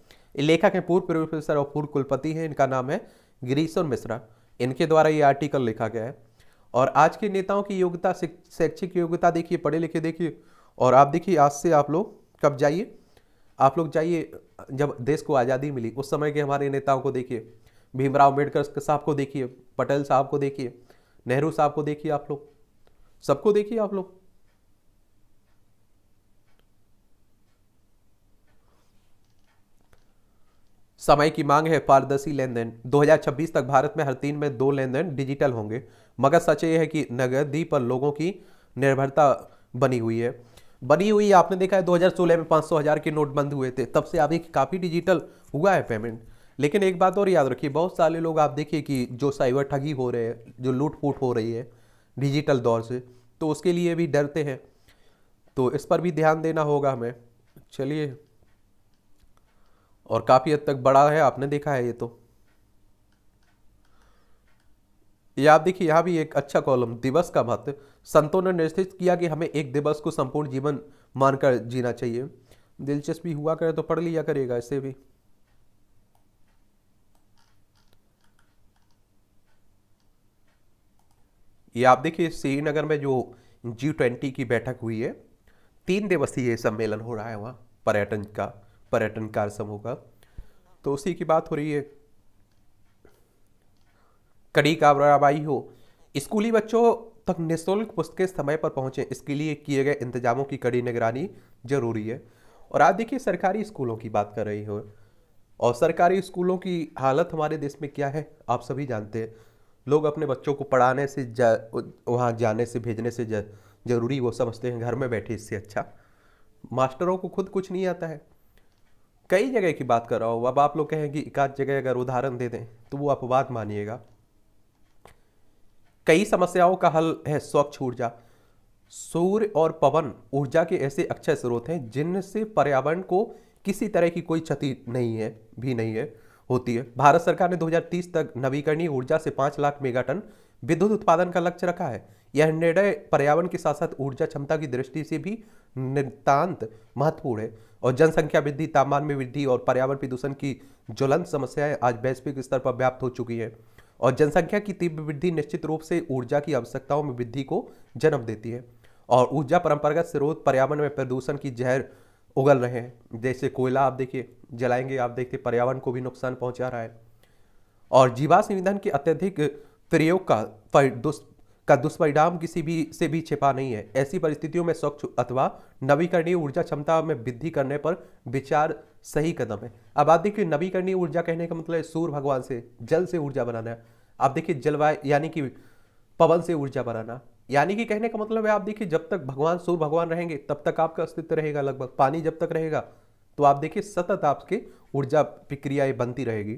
लेखक हैं पूर्व प्रोफेसर और पूर्व कुलपति हैं इनका नाम है गिरीश्वर मिश्रा इनके द्वारा ये आर्टिकल लिखा गया है और आज के नेताओं की योग्यता शैक्षिक योग्यता देखिए पढ़े लिखे देखिए और आप देखिए आज से आप लोग कब जाइए आप लोग जाइए जब देश को आज़ादी मिली उस समय के हमारे नेताओं को देखिए भीमराव अम्बेडकर साहब को देखिए पटेल साहब को देखिए नेहरू साहब को देखिए आप लोग सबको देखिए आप लोग समय की मांग है पारदर्शी लेन देन दो तक भारत में हर तीन में दो लेन देन डिजिटल होंगे मगर सच ये है कि नगदी पर लोगों की निर्भरता बनी हुई है बनी हुई आपने देखा है 2016 में 500 हजार के नोट बंद हुए थे तब से अभी काफ़ी डिजिटल हुआ है पेमेंट लेकिन एक बात और याद रखिए बहुत सारे लोग आप देखिए कि जो साइबर ठगी हो रहे हैं जो लूट फूट हो रही है डिजिटल दौर से तो उसके लिए भी डरते हैं तो इस पर भी ध्यान देना होगा हमें चलिए और काफ़ी हद तक बड़ा है आपने देखा है ये तो ये आप देखिए यहाँ भी एक अच्छा कॉलम दिवस का महत्व संतों ने निर्देश किया कि हमें एक दिवस को संपूर्ण जीवन मानकर जीना चाहिए दिलचस्पी हुआ करे तो पढ़ लिया करेगा इससे भी ये आप देखिए श्रीनगर में जो जी ट्वेंटी की बैठक हुई है तीन दिवसीय सम्मेलन हो रहा है वहाँ पर्यटन का पर्यटन कार्य समूह का तो उसी की बात हो रही है कड़ी काबराबाई हो स्कूली बच्चों तक निःशुल्क पुस्तकें समय पर पहुंचे इसके लिए किए गए इंतजामों की कड़ी निगरानी जरूरी है और आप देखिए सरकारी स्कूलों की बात कर रही हो और सरकारी स्कूलों की हालत हमारे देश में क्या है आप सभी जानते हैं लोग अपने बच्चों को पढ़ाने से जा वहाँ जाने से भेजने से ज़रूरी वो समझते हैं घर में बैठे इससे अच्छा मास्टरों को खुद कुछ नहीं आता है कई जगह की बात कर रहा हूँ अब आप लोग कहें कि एक जगह अगर उदाहरण दे दें तो वो अपवाद मानिएगा कई समस्याओं का हल है स्वच्छ ऊर्जा सूर्य और पवन ऊर्जा के ऐसे अक्षय स्रोत हैं जिनसे पर्यावरण को किसी तरह की कोई क्षति नहीं है भी नहीं है होती है भारत सरकार ने 2030 तक नवीकरणीय ऊर्जा से पांच लाख मेगाटन विद्युत उत्पादन का लक्ष्य रखा है यह निर्णय पर्यावरण के साथ साथ ऊर्जा क्षमता की दृष्टि से भी नितांत महत्वपूर्ण है और जनसंख्या वृद्धि तापमान में वृद्धि और पर्यावरण प्रदूषण की ज्वलंत समस्याएं आज वैश्विक स्तर पर व्याप्त हो चुकी है और जनसंख्या की तीव्र वृद्धि निश्चित रूप से ऊर्जा की आवश्यकताओं में वृद्धि को जन्म देती है और ऊर्जा परंपरागत स्रोत पर्यावरण में प्रदूषण की जहर उगल रहे हैं जैसे कोयला आप देखिए जलाएंगे आप देखते पर्यावरण को भी नुकसान पहुंचा रहा है और जीवाश्म ईंधन के अत्यधिक प्रयोग का दुष का दुष्परिणाम किसी भी से भी छिपा नहीं है ऐसी परिस्थितियों में स्वच्छ अथवा नवीकरणीय ऊर्जा क्षमता में वृद्धि करने पर विचार सही कदम है अब आप देखिए नवीकरणीय ऊर्जा कहने का मतलब सूर्य भगवान से जल से ऊर्जा बनाना है आप देखिए जलवायु यानी कि पवन से ऊर्जा बनाना यानी कि कहने का मतलब है आप देखिए जब तक भगवान सूर्य भगवान रहेंगे तब तक आपका अस्तित्व रहेगा लगभग पानी जब तक रहेगा तो आप देखिए सतत आपके ऊर्जा प्रक्रियाएं बनती रहेगी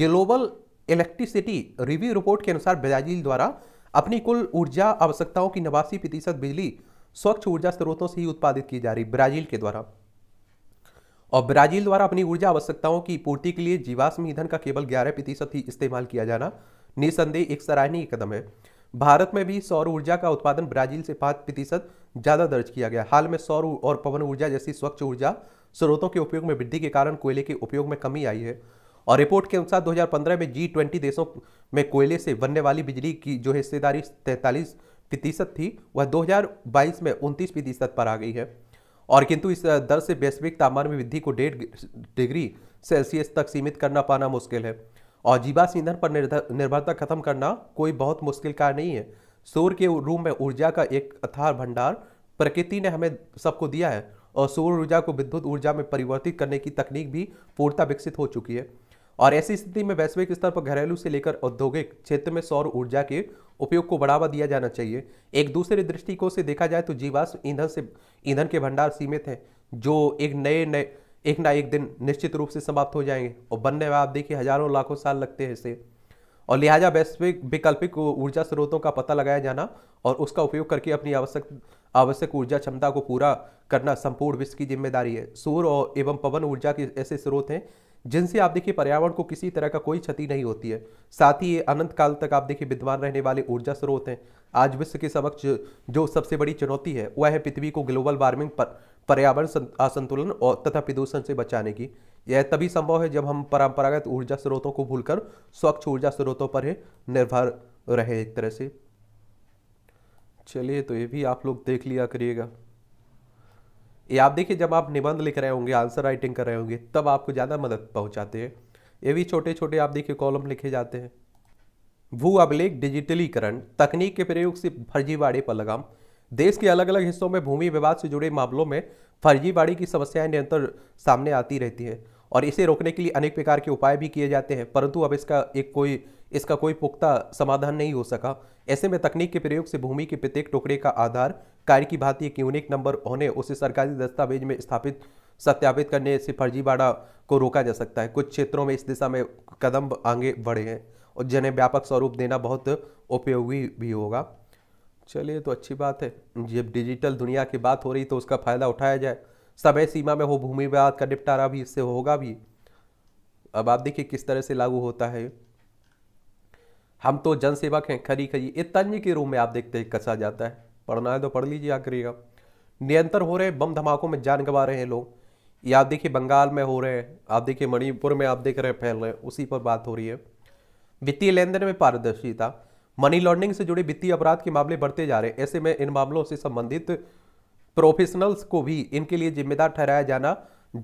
ग्लोबल इलेक्ट्रिसिटी रिव्यू रिपोर्ट के अनुसार ब्राजील द्वारा अपनी कुल ऊर्जा आवश्यकताओं की नवासी प्रतिशत बिजली स्वच्छ ऊर्जा स्रोतों से ही उत्पादित की जा रही ब्राजील के द्वारा और ब्राजील द्वारा अपनी ऊर्जा आवश्यकताओं की पूर्ति के लिए जीवाश्म ईंधन का केवल ग्यारह प्रतिशत ही इस्तेमाल किया जाना निसंदेह एक सराहनीय कदम है भारत में भी सौर ऊर्जा का उत्पादन ब्राजील से पाँच प्रतिशत ज़्यादा दर्ज किया गया हाल में सौर और पवन ऊर्जा जैसी स्वच्छ ऊर्जा स्रोतों के उपयोग में वृद्धि के कारण कोयले के उपयोग में कमी आई है और रिपोर्ट के अनुसार 2015 में जी ट्वेंटी देशों में कोयले से बनने वाली बिजली की जो हिस्सेदारी तैंतालीस प्रतिशत थी वह 2022 में उनतीस प्रतिशत पर आ गई है और किंतु इस दर से वैश्विक तापमान में वृद्धि को डेढ़ डिग्री सेल्सियस तक सीमित करना पाना मुश्किल है और जीवाश ईंधन पर निर्भरता खत्म करना कोई बहुत मुश्किल कार्य नहीं है सूर्य के रूप में ऊर्जा का एक अथार भंडार प्रकृति ने हमें सबको दिया है और सौर ऊर्जा को विद्युत ऊर्जा में परिवर्तित करने की तकनीक भी पूर्णता विकसित हो चुकी है और ऐसी स्थिति में वैश्विक स्तर पर घरेलू से लेकर औद्योगिक क्षेत्र में सौर ऊर्जा के उपयोग को बढ़ावा दिया जाना चाहिए एक दूसरे दृष्टिकोण से देखा जाए तो जीवाश्म ईंधन से ईंधन के भंडार सीमित हैं जो एक नए नए एक ना एक दिन निश्चित रूप से समाप्त हो जाएंगे और बनने में आप देखिए हजारों लाखों साल लगते हैं इसे और लिहाजा वैश्विक वैकल्पिक ऊर्जा स्रोतों का पता लगाया जाना और उसका उपयोग करके अपनी आवश्यक आवश्यक ऊर्जा क्षमता को पूरा करना संपूर्ण विश्व की जिम्मेदारी है सूर्य और एवं पवन ऊर्जा के ऐसे स्रोत हैं जिनसे आप देखिए पर्यावरण को किसी तरह का कोई क्षति नहीं होती है साथ ही ये अनंत काल तक आप देखिए विद्वान रहने वाले ऊर्जा स्रोत हैं आज विश्व के समक्ष जो सबसे बड़ी चुनौती है वह है पृथ्वी को ग्लोबल वार्मिंग पर पर्यावरण असंतुलन और तथा प्रदूषण से बचाने की यह तभी संभव है जब हम परंपरागत ऊर्जा स्रोतों को भूलकर स्वच्छ ऊर्जा स्रोतों पर ही निर्भर रहे एक तरह से चलिए तो ये भी आप लोग देख लिया करिएगा ये आप देखिए जब आप निबंध लिख रहे होंगे आंसर राइटिंग कर रहे होंगे तब आपको ज़्यादा मदद पहुँचाते हैं ये भी छोटे छोटे आप देखिए कॉलम लिखे जाते हैं भू अभिलेख डिजिटलीकरण तकनीक के प्रयोग से फर्जीवाड़े पर लगाम देश के अलग अलग हिस्सों में भूमि विवाद से जुड़े मामलों में फर्जीवाड़ी की समस्याएं निरंतर सामने आती रहती हैं और इसे रोकने के लिए अनेक प्रकार के उपाय भी किए जाते हैं परंतु अब इसका एक कोई इसका कोई पुख्ता समाधान नहीं हो सका ऐसे में तकनीक के प्रयोग से भूमि के प्रत्येक टुकड़े का आधार कार्य की भांति एक यूनिक नंबर होने उसे सरकारी दस्तावेज में स्थापित सत्यापित करने से फर्जीवाड़ा को रोका जा सकता है कुछ क्षेत्रों में इस दिशा में कदम आगे बढ़े हैं और जिन्हें व्यापक स्वरूप देना बहुत उपयोगी भी होगा चलिए तो अच्छी बात है जब डिजिटल दुनिया की बात हो रही तो उसका फ़ायदा उठाया जाए समय सीमा में हो भूमि विवाद का निपटारा भी इससे होगा भी अब आप देखिए किस तरह से लागू होता है हम तो जनसेवक हैं खरी खरी ये तंज के रूप में आप देखते हैं कसा जाता है पढ़ना है तो पढ़ लीजिए आ करिएगा नियंत्रण हो रहे बम धमाकों में जान गंवा रहे हैं लोग ये आप देखिए बंगाल में हो रहे हैं आप देखिए मणिपुर में आप देख रहे हैं फैल रहे हैं उसी पर बात हो रही है वित्तीय लेन देन में पारदर्शिता मनी लॉन्ड्रिंग से जुड़े वित्तीय अपराध के मामले बढ़ते जा रहे हैं ऐसे में इन मामलों से संबंधित प्रोफेशनल्स को भी इनके लिए जिम्मेदार ठहराया जाना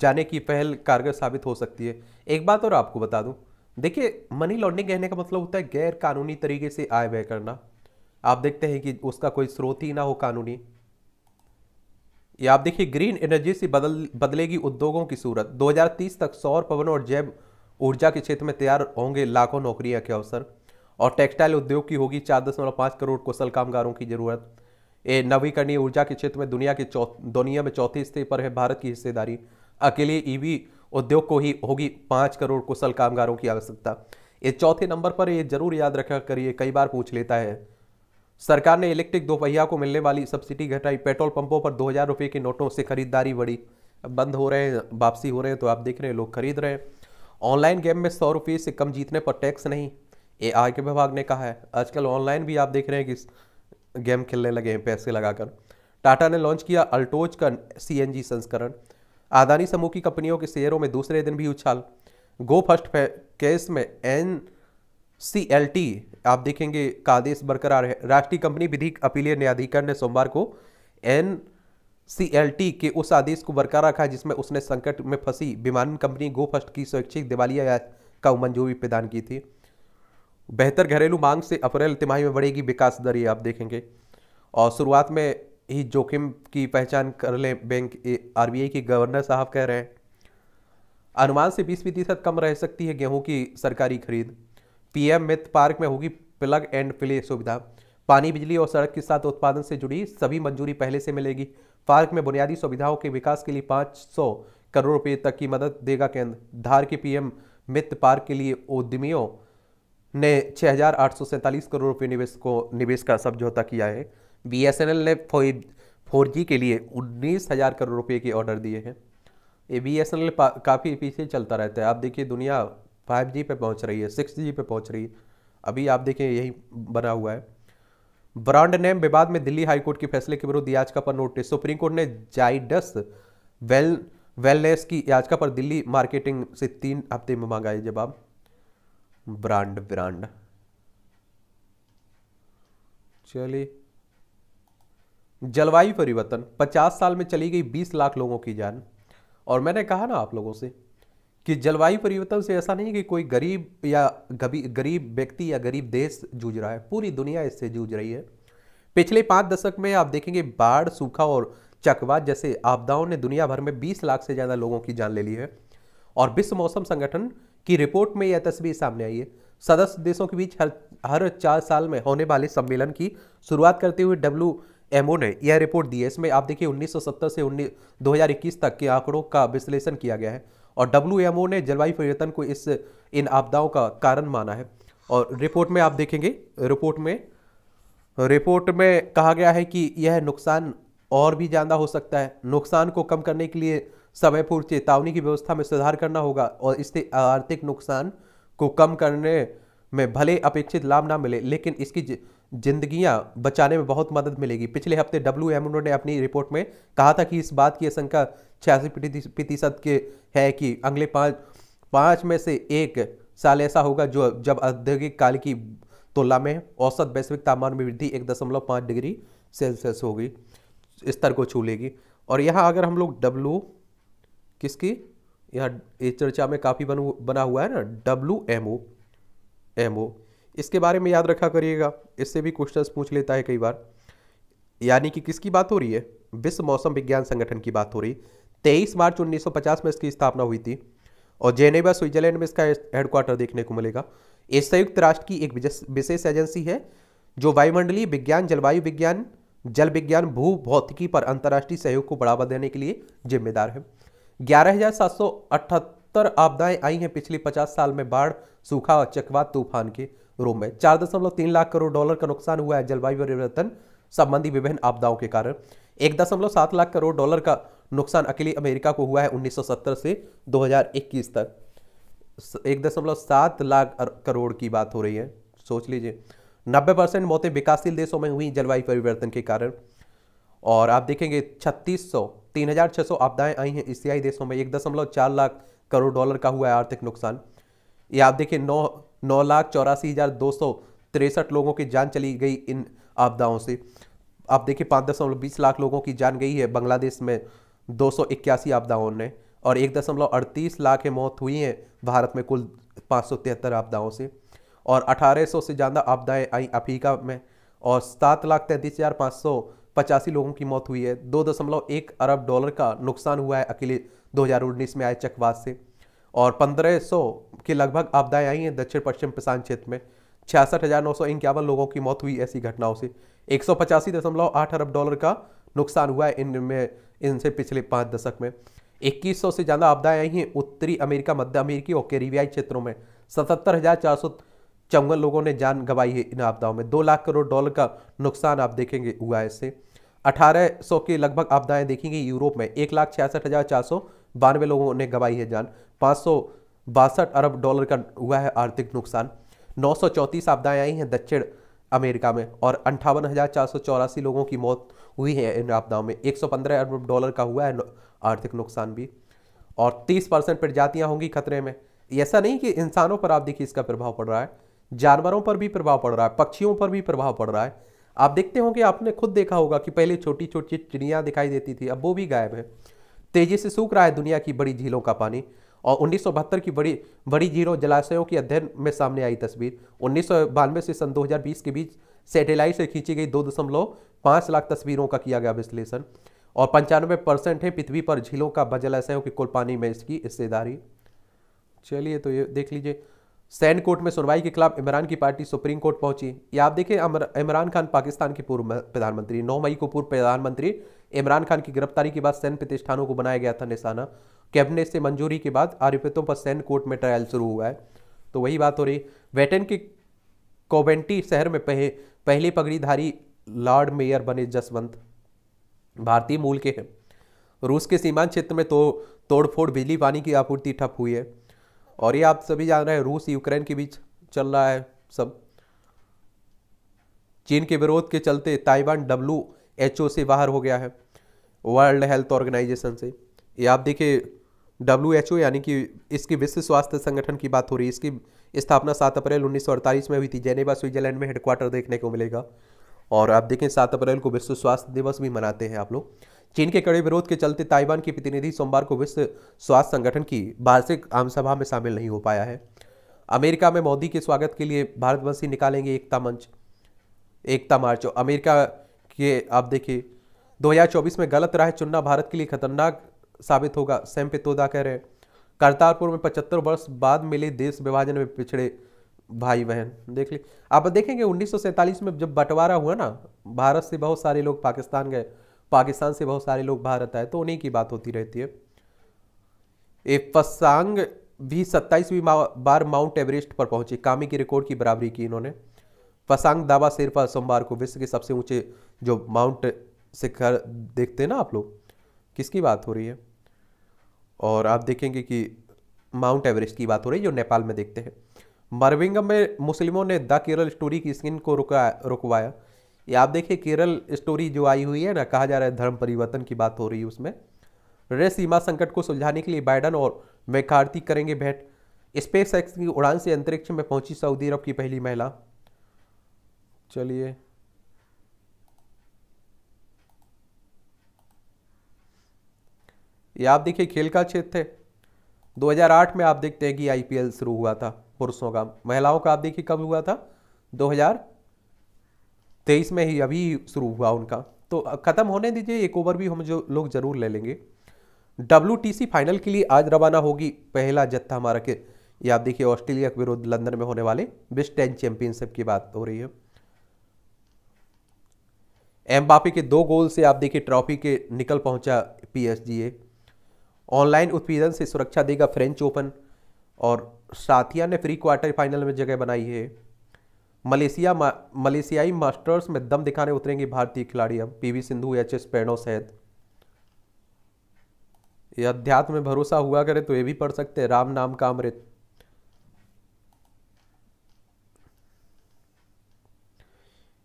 जाने की पहल कारगर साबित हो सकती है एक बात और आपको बता दूं देखिए मनी लॉन्ड्रिंग कहने का मतलब होता है गैर कानूनी तरीके से आय व्यय करना आप देखते हैं कि उसका कोई स्रोत ही ना हो कानूनी या आप देखिए ग्रीन एनर्जी से बदल बदलेगी उद्योगों की सूरत 2030 तक सौर पवन और जैव ऊर्जा के क्षेत्र में तैयार होंगे लाखों नौकरियां के अवसर और टेक्सटाइल उद्योग की होगी चार दशमलव पाँच करोड़ कुशल कामगारों की जरूरत ए नवीकरणीय ऊर्जा के क्षेत्र में दुनिया के चौथ दुनिया में चौथे स्थिति पर है भारत की हिस्सेदारी अकेले ईवी उद्योग को ही होगी पाँच करोड़ कुशल कामगारों की आवश्यकता ये चौथे नंबर पर ये जरूर याद रखा करिए कई बार पूछ लेता है सरकार ने इलेक्ट्रिक दोपहिया को मिलने वाली सब्सिडी घटाई पेट्रोल पंपों पर दो हज़ार रुपये के नोटों से खरीदारी बढ़ी बंद हो रहे हैं वापसी हो रहे हैं तो आप देख रहे हैं लोग खरीद रहे हैं ऑनलाइन गेम में सौ रुपये से कम जीतने पर टैक्स नहीं ए आर के विभाग ने कहा है आजकल ऑनलाइन भी आप देख रहे हैं कि गेम खेलने लगे हैं पैसे लगाकर टाटा ने लॉन्च किया अल्टोज का सीएनजी संस्करण आदानी समूह की कंपनियों के शेयरों में दूसरे दिन भी उछाल गो फर्स्ट केस में एन सी एल टी आप देखेंगे का आदेश बरकरार है राष्ट्रीय कंपनी विधिक अपीलीय न्यायाधिकरण ने सोमवार को एन सी एल टी के उस आदेश को बरकरार रखा जिसमें उसने संकट में फंसी विमान कंपनी गो फर्स्ट की स्वैच्छिक दिवालिया का मंजूरी प्रदान की थी बेहतर घरेलू मांग से अप्रैल तिमाही में बढ़ेगी विकास दर ये आप देखेंगे और शुरुआत में ही जोखिम की पहचान कर लें बैंक आरबीआई के गवर्नर साहब कह रहे हैं अनुमान से 20 प्रतिशत कम रह सकती है गेहूं की सरकारी खरीद पीएम मित्र पार्क में होगी प्लग एंड प्ले सुविधा पानी बिजली और सड़क के साथ उत्पादन से जुड़ी सभी मंजूरी पहले से मिलेगी पार्क में बुनियादी सुविधाओं के विकास के लिए पाँच करोड़ रुपए तक की मदद देगा केंद्र धार के पीएम मित्र पार्क के लिए उद्यमियों ने छः करोड़ रुपये निवेश को निवेश का समझौता किया है बी ने फोर जी के लिए उन्नीस हज़ार करोड़ रुपये के ऑर्डर दिए हैं ये बी एस एन एल काफ़ी पीछे चलता रहता है आप देखिए दुनिया फाइव जी पे पहुंच रही है सिक्स जी पे पहुंच रही है अभी आप देखिए यही बना हुआ है ब्रांड नेम विवाद में दिल्ली हाईकोर्ट के फैसले के विरुद्ध याचिका पर नोटिस सुप्रीम कोर्ट ने जाइडस वेल वेलनेस की याचिका पर दिल्ली मार्केटिंग से तीन हफ्ते में मांगा है जवाब ब्रांड ब्रांड चलिए जलवायु परिवर्तन 50 साल में चली गई 20 लाख लोगों की जान और मैंने कहा ना आप लोगों से कि जलवायु परिवर्तन से ऐसा नहीं कि कोई गरीब या गरीब व्यक्ति या गरीब देश जूझ रहा है पूरी दुनिया इससे जूझ रही है पिछले पाँच दशक में आप देखेंगे बाढ़ सूखा और चकवात जैसे आपदाओं ने दुनिया भर में 20 लाख से ज़्यादा लोगों की जान ले ली है और विश्व मौसम संगठन की रिपोर्ट में यह तस्वीर सामने आई है सदस्य देशों के बीच हर हर चार साल में होने वाले सम्मेलन की शुरुआत करते हुए डब्ल्यू एमओ ने यह रिपोर्ट दी है इसमें आप देखिए 1970 से उन्नीस 2021 तक के आंकड़ों का विश्लेषण किया गया है और डब्ल्यू ने जलवायु परिवर्तन को इस इन आपदाओं का कारण माना है और रिपोर्ट में आप देखेंगे रिपोर्ट में रिपोर्ट में कहा गया है कि यह नुकसान और भी ज़्यादा हो सकता है नुकसान को कम करने के लिए समय पूर्व चेतावनी की व्यवस्था में सुधार करना होगा और इससे आर्थिक नुकसान को कम करने में भले अपेक्षित लाभ ना मिले लेकिन इसकी जिंदगियां बचाने में बहुत मदद मिलेगी पिछले हफ्ते डब्ल्यू ने अपनी रिपोर्ट में कहा था कि इस बात की आशंका छियासी प्रतिशत के है कि अगले पाँच पाँच में से एक साल ऐसा होगा जो जब औद्योगिक काल की तुलना में औसत वैश्विक तापमान में वृद्धि एक दशमलव पाँच डिग्री सेल्सियस होगी स्तर को छू लेगी और यहाँ अगर हम लोग डब्लू किसकी यहाँ ये चर्चा में काफ़ी बन बना हुआ है ना W M O M O इसके बारे में याद रखा करिएगा इससे भी क्वेश्चंस पूछ लेता है कई बार यानी कि किसकी बात हो रही है विश्व मौसम विज्ञान संगठन की बात हो रही तेईस मार्च 1950 में इसकी स्थापना हुई थी और जेनेवा स्विट्जरलैंड में इसका हेडक्वार्टर देखने को मिलेगा ये संयुक्त राष्ट्र की एक विशेष एजेंसी है जो वायुमंडलीय विज्ञान जलवायु विज्ञान जल विज्ञान भू भौतिकी पर अंतर्राष्ट्रीय सहयोग को बढ़ावा देने के लिए जिम्मेदार है ग्यारह आपदाएं आई हैं पिछली 50 साल में बाढ़ सूखा और चक्रवात तूफान के रूप में चार दशमलव तीन लाख करोड़ डॉलर का नुकसान हुआ है जलवायु परिवर्तन संबंधी विभिन्न आपदाओं के कारण एक दशमलव सात लाख करोड़ डॉलर का नुकसान अकेले अमेरिका को हुआ है 1970 से 2021 तक एक दशमलव सात लाख करोड़ की बात हो रही है सोच लीजिए नब्बे परसेंट मौतें विकासशील देशों में हुई जलवायु परिवर्तन के कारण और आप देखेंगे छत्तीस सौ सौ आपदाएं आई हैं एशियाई देशों में एक दशमलव चार लाख करोड़ डॉलर का हुआ है आर्थिक नुकसान ये आप देखिए नौ नौ लाख चौरासी हज़ार दो सौ तिरसठ लोगों की जान चली गई इन आपदाओं से आप देखिए पाँच दशमलव बीस लाख लोगों की जान गई है बांग्लादेश में दो सौ इक्यासी आपदाओं ने और एक दशमलव अड़तीस लाख मौत हुई हैं भारत में कुल पाँच सौ तिहत्तर आपदाओं से और अठारह सौ से ज़्यादा आपदाएँ आई अफ्रीका में और सात लाख तैंतीस हज़ार पाँच सौ पचासी लोगों की मौत हुई है दो दशमलव एक अरब डॉलर का नुकसान हुआ है अकेले 2019 में आए चक्रवात से और 1500 के लगभग आपदाएं आई हैं दक्षिण पश्चिम किसान क्षेत्र में छियासठ हज़ार नौ सौ इक्यावन लोगों की मौत हुई ऐसी घटनाओं से एक सौ पचासी दशमलव आठ अरब डॉलर का नुकसान हुआ है इनमें इनसे पिछले पाँच दशक में 2100 से ज़्यादा आपदाएं आई हैं उत्तरी अमेरिका मध्य अमेरिकी और कैरिबियाई क्षेत्रों में सतहत्तर हज़ार चार सौ चौवन लोगों ने जान गंवाई है इन आपदाओं में दो लाख करोड़ डॉलर का नुकसान आप देखेंगे हुआ है इससे अठारह सौ के लगभग आपदाएं देखेंगे यूरोप में एक लाख छियासठ हज़ार चार सौ बानवे लोगों ने गंवाई है जान पाँच सौ बासठ अरब डॉलर का हुआ है आर्थिक नुकसान नौ सौ चौंतीस आपदाएँ आई हैं दक्षिण अमेरिका में और अंठावन हज़ार चार सौ चौरासी लोगों की मौत हुई है इन आपदाओं में एक सौ पंद्रह अरब डॉलर का हुआ है आर्थिक नुकसान भी और तीस परसेंट प्रजातियाँ होंगी खतरे में ऐसा नहीं कि इंसानों पर आप देखिए इसका प्रभाव पड़ रहा है जानवरों पर भी प्रभाव पड़ रहा है पक्षियों पर भी प्रभाव पड़ रहा है आप देखते होंगे आपने खुद देखा होगा कि पहले छोटी छोटी चिड़ियाँ दिखाई देती थी अब वो भी गायब है तेजी से सूख रहा है दुनिया की बड़ी झीलों का पानी और उन्नीस की बड़ी बड़ी झीलों जलाशयों की अध्ययन में सामने आई तस्वीर उन्नीस से सन 2020 के बीच सैटेलाइट से खींची गई दो दशमलव पाँच लाख तस्वीरों का किया गया विश्लेषण और पंचानवे परसेंट है पृथ्वी पर झीलों का जलाशयों के कुल पानी में इसकी हिस्सेदारी चलिए तो ये देख लीजिए सैन कोर्ट में सुनवाई के खिलाफ इमरान की पार्टी सुप्रीम कोर्ट पहुंची या आप देखें इमरान खान पाकिस्तान के पूर्व प्रधानमंत्री 9 मई को पूर्व प्रधानमंत्री इमरान खान की गिरफ्तारी के बाद सैन्य प्रतिष्ठानों को बनाया गया था निशाना कैबिनेट से मंजूरी के बाद आरोपितों पर सैन कोर्ट में ट्रायल शुरू हुआ है तो वही बात हो रही वेटन के कोवेंटी शहर में पह, पहले पगड़ीधारी लॉर्ड मेयर बने जसवंत भारतीय मूल के हैं रूस के सीमांत क्षेत्र में तो तोड़फोड़ बिजली पानी की आपूर्ति ठप हुई है और ये आप सभी जान रहे हैं रूस यूक्रेन के बीच चल रहा है सब चीन के विरोध के चलते ताइवान डब्ल्यू एच ओ से बाहर हो गया है वर्ल्ड हेल्थ ऑर्गेनाइजेशन से ये आप देखिए डब्ल्यू एच ओ यानी कि इसकी विश्व स्वास्थ्य संगठन की बात हो रही है इसकी स्थापना सात अप्रैल उन्नीस में हुई थी जेनेवा स्विट्जरलैंड में हेडक्वार्टर देखने को मिलेगा और आप देखें सात अप्रैल को विश्व स्वास्थ्य दिवस भी मनाते हैं आप लोग चीन के कड़े विरोध के चलते ताइवान की प्रतिनिधि सोमवार को विश्व स्वास्थ्य संगठन की वार्षिक आम सभा में शामिल नहीं हो पाया है अमेरिका में मोदी के स्वागत के लिए भारतवंशी निकालेंगे एकता मंच एकता मार्च अमेरिका के आप देखिए 2024 में गलत राह चुनना भारत के लिए खतरनाक साबित होगा सैम पितोदा कह रहे हैं करतारपुर में पचहत्तर वर्ष बाद मिले देश विभाजन में पिछड़े भाई बहन देख ली आप देखेंगे उन्नीस में जब बंटवारा हुआ ना भारत से बहुत सारे लोग पाकिस्तान गए पाकिस्तान से बहुत सारे लोग भारत आए तो उन्हीं की बात होती रहती है ए फसांग भी सत्ताईसवीं बार माउंट एवरेस्ट पर पहुंची कामी की रिकॉर्ड की बराबरी की इन्होंने फसांग दावा शेरपा सोमवार को विश्व के सबसे ऊंचे जो माउंट शिखर देखते हैं ना आप लोग किसकी बात हो रही है और आप देखेंगे कि माउंट एवरेस्ट की बात हो रही है जो नेपाल में देखते हैं मरविंग में मुस्लिमों ने द केरल स्टोरी की स्क्रीन को रुका रुकवाया ये आप देखिए केरल स्टोरी जो आई हुई है ना कहा जा रहा है धर्म परिवर्तन की बात हो रही है उसमें रे सीमा संकट को सुलझाने के लिए बाइडन और मैकार्थी करेंगे भेंट स्पेस एक्स की उड़ान से अंतरिक्ष में पहुंची सऊदी अरब की पहली महिला चलिए ये आप देखिए खेल का क्षेत्र है 2008 में आप देखते हैं कि आईपीएल शुरू हुआ था पुरुषों का महिलाओं का आप देखिए कब हुआ था तेईस में ही अभी शुरू हुआ उनका तो ख़त्म होने दीजिए एक ओवर भी हम जो लोग ज़रूर ले लेंगे डब्ल्यू फाइनल के लिए आज रवाना होगी पहला जत्था हमारा के ये आप देखिए ऑस्ट्रेलिया के विरुद्ध लंदन में होने वाले बेस्ट टेन चैंपियनशिप की बात हो रही है एम्बापे के दो गोल से आप देखिए ट्रॉफी के निकल पहुंचा पी ऑनलाइन उत्पीड़न से सुरक्षा देगा फ्रेंच ओपन और साथिया ने प्री क्वार्टर फाइनल में जगह बनाई है मलेशिया मा, मलेशियाई मास्टर्स में दम दिखाने उतरेंगे भारतीय खिलाड़ी अब PV Sindhu H S Prannoy सहित ये अध्यात्म में भरोसा हुआ करे तो ये भी पढ़ सकते हैं राम नाम का अमृत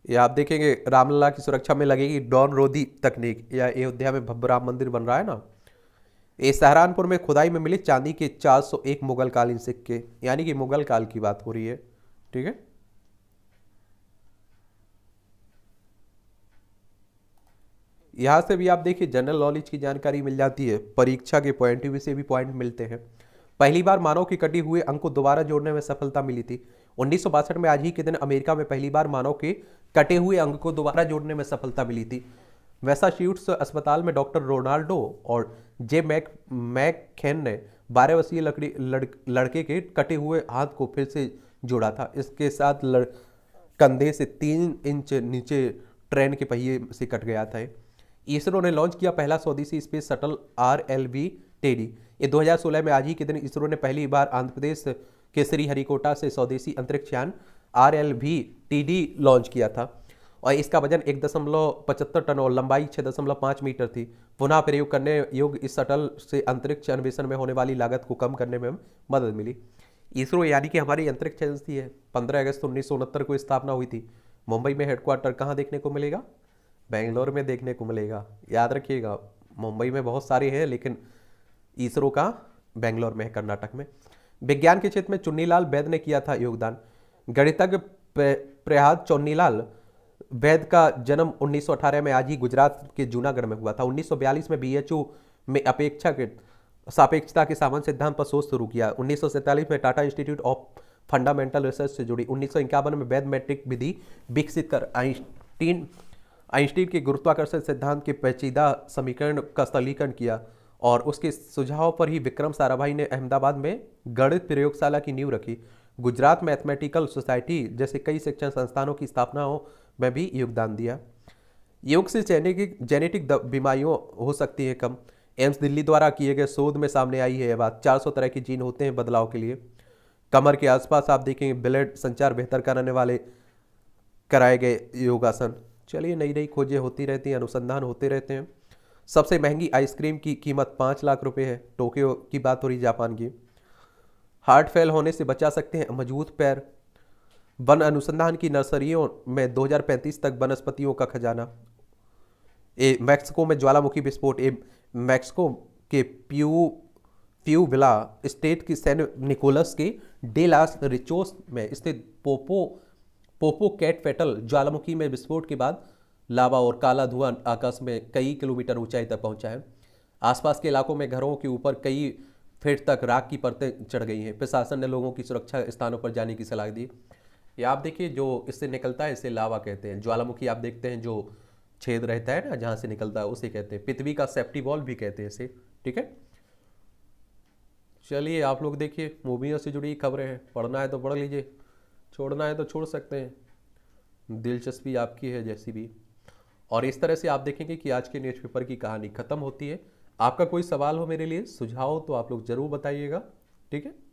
या आप देखेंगे रामलला की सुरक्षा में लगेगी डॉन रोधी तकनीक या अयोध्या में भव्य राम मंदिर बन रहा है ना ये सहारनपुर में खुदाई में मिले चांदी के 401 मुगल कालीन सिक्के यानी कि मुगल काल की बात हो रही है ठीक है यहाँ से भी आप देखिए जनरल नॉलेज की जानकारी मिल जाती है परीक्षा के पॉइंट ऑफ व्यू से भी पॉइंट मिलते हैं पहली बार मानव के कटे हुए अंक को दोबारा जोड़ने में सफलता मिली थी उन्नीस में आज ही के दिन अमेरिका में पहली बार मानव के कटे हुए अंक को दोबारा जोड़ने में सफलता मिली थी मैसाच्यूट्स अस्पताल में डॉक्टर रोनाल्डो और जे मैक मैक खेन ने बारह वर्षीय लकड़ी लड़, लड़के के कटे हुए हाथ को फिर से जोड़ा था इसके साथ लड़, कंधे से तीन इंच नीचे ट्रेन के पहिए से कट गया था इसरो ने लॉन्च किया पहला स्वदेशी space shuttle R L V T D ये 2016 में आज ही के दिन इसरो ने पहली बार आंध्र प्रदेश के श्रीहरिकोटा से स्वदेशी अंतरिक्ष यान R L V T D launch किया था और इसका वजन एक दशमलव पचहत्तर टन और लंबाई छः दशमलव पाँच मीटर थी पुनः प्रयोग करने योग्य इस शटल से अंतरिक्ष अन्वेषण में होने वाली लागत को कम करने में मदद मिली इसरो यानी कि हमारी अंतरिक्ष एजेंसी है पंद्रह अगस्त उन्नीस को स्थापना हुई थी मुंबई में हेडक्वार्टर कहाँ देखने को मिलेगा बेंगलोर में देखने को मिलेगा याद रखिएगा मुंबई में बहुत सारी हैं लेकिन इसरो का बेंगलोर में है कर्नाटक में विज्ञान के क्षेत्र में चुन्नीलाल वैद ने किया था योगदान गणितज्ञ प्रहलाद चौन्नीलाल वैद का जन्म 1918 में आज ही गुजरात के जूनागढ़ में हुआ था 1942 में बीएचयू में अपेक्षा के सापेक्षता के सामान्य सिद्धांत पर शोध शुरू किया उन्नीस में Tata institute of fundamental research से जुड़ी उन्नीस में वैद मैट्रिक विधि विकसित कर आइंस्टीन आइंस्टीन के गुरुत्वाकर्षण सिद्धांत के पेचीदा समीकरण का स्थलीकरण किया और उसके सुझाव पर ही विक्रम साराभाई ने अहमदाबाद में गणित प्रयोगशाला की नींव रखी गुजरात मैथमेटिकल सोसाइटी जैसे कई शिक्षण संस्थानों की स्थापनाओं में भी योगदान दिया योग से जेनेटिक जेनेटिक बीमारियों हो सकती हैं कम एम्स दिल्ली द्वारा किए गए शोध में सामने आई है यह बात 400 तरह के जीन होते हैं बदलाव के लिए कमर के आसपास आप देखेंगे ब्लड संचार बेहतर कराने वाले कराए गए योगासन चलिए नई नई खोजें होती रहती हैं अनुसंधान होते रहते हैं सबसे महंगी आइसक्रीम की कीमत पाँच लाख रुपए है टोक्यो की बात हो रही जापान की हार्ट फेल होने से बचा सकते हैं मजबूत पैर वन अनुसंधान की नर्सरियों में 2035 तक वनस्पतियों का खजाना ए मैक्सिको में ज्वालामुखी विस्फोट ए मैक्सिको के प्यू प्यूविला स्टेट की सैन निकोलस के डेलास रिचोस में स्थित पोपो पोपो कैट पेटल ज्वालामुखी में विस्फोट के बाद लावा और काला धुआं आकाश में कई किलोमीटर ऊंचाई तक पहुंचा है आसपास के इलाकों में घरों के ऊपर कई फीट तक राख की परतें चढ़ गई हैं प्रशासन ने लोगों की सुरक्षा स्थानों पर जाने की सलाह दी ये आप देखिए जो इससे निकलता है इसे लावा कहते हैं ज्वालामुखी आप देखते हैं जो छेद रहता है ना जहाँ से निकलता है उसे कहते हैं पृथ्वी का सेफ्टी बॉल भी कहते हैं इसे ठीक है चलिए आप लोग देखिए मूवियों से जुड़ी खबरें हैं पढ़ना है तो पढ़ लीजिए छोड़ना है तो छोड़ सकते हैं दिलचस्पी आपकी है जैसी भी और इस तरह से आप देखेंगे कि आज के न्यूज़पेपर की कहानी ख़त्म होती है आपका कोई सवाल हो मेरे लिए सुझाव तो आप लोग ज़रूर बताइएगा ठीक है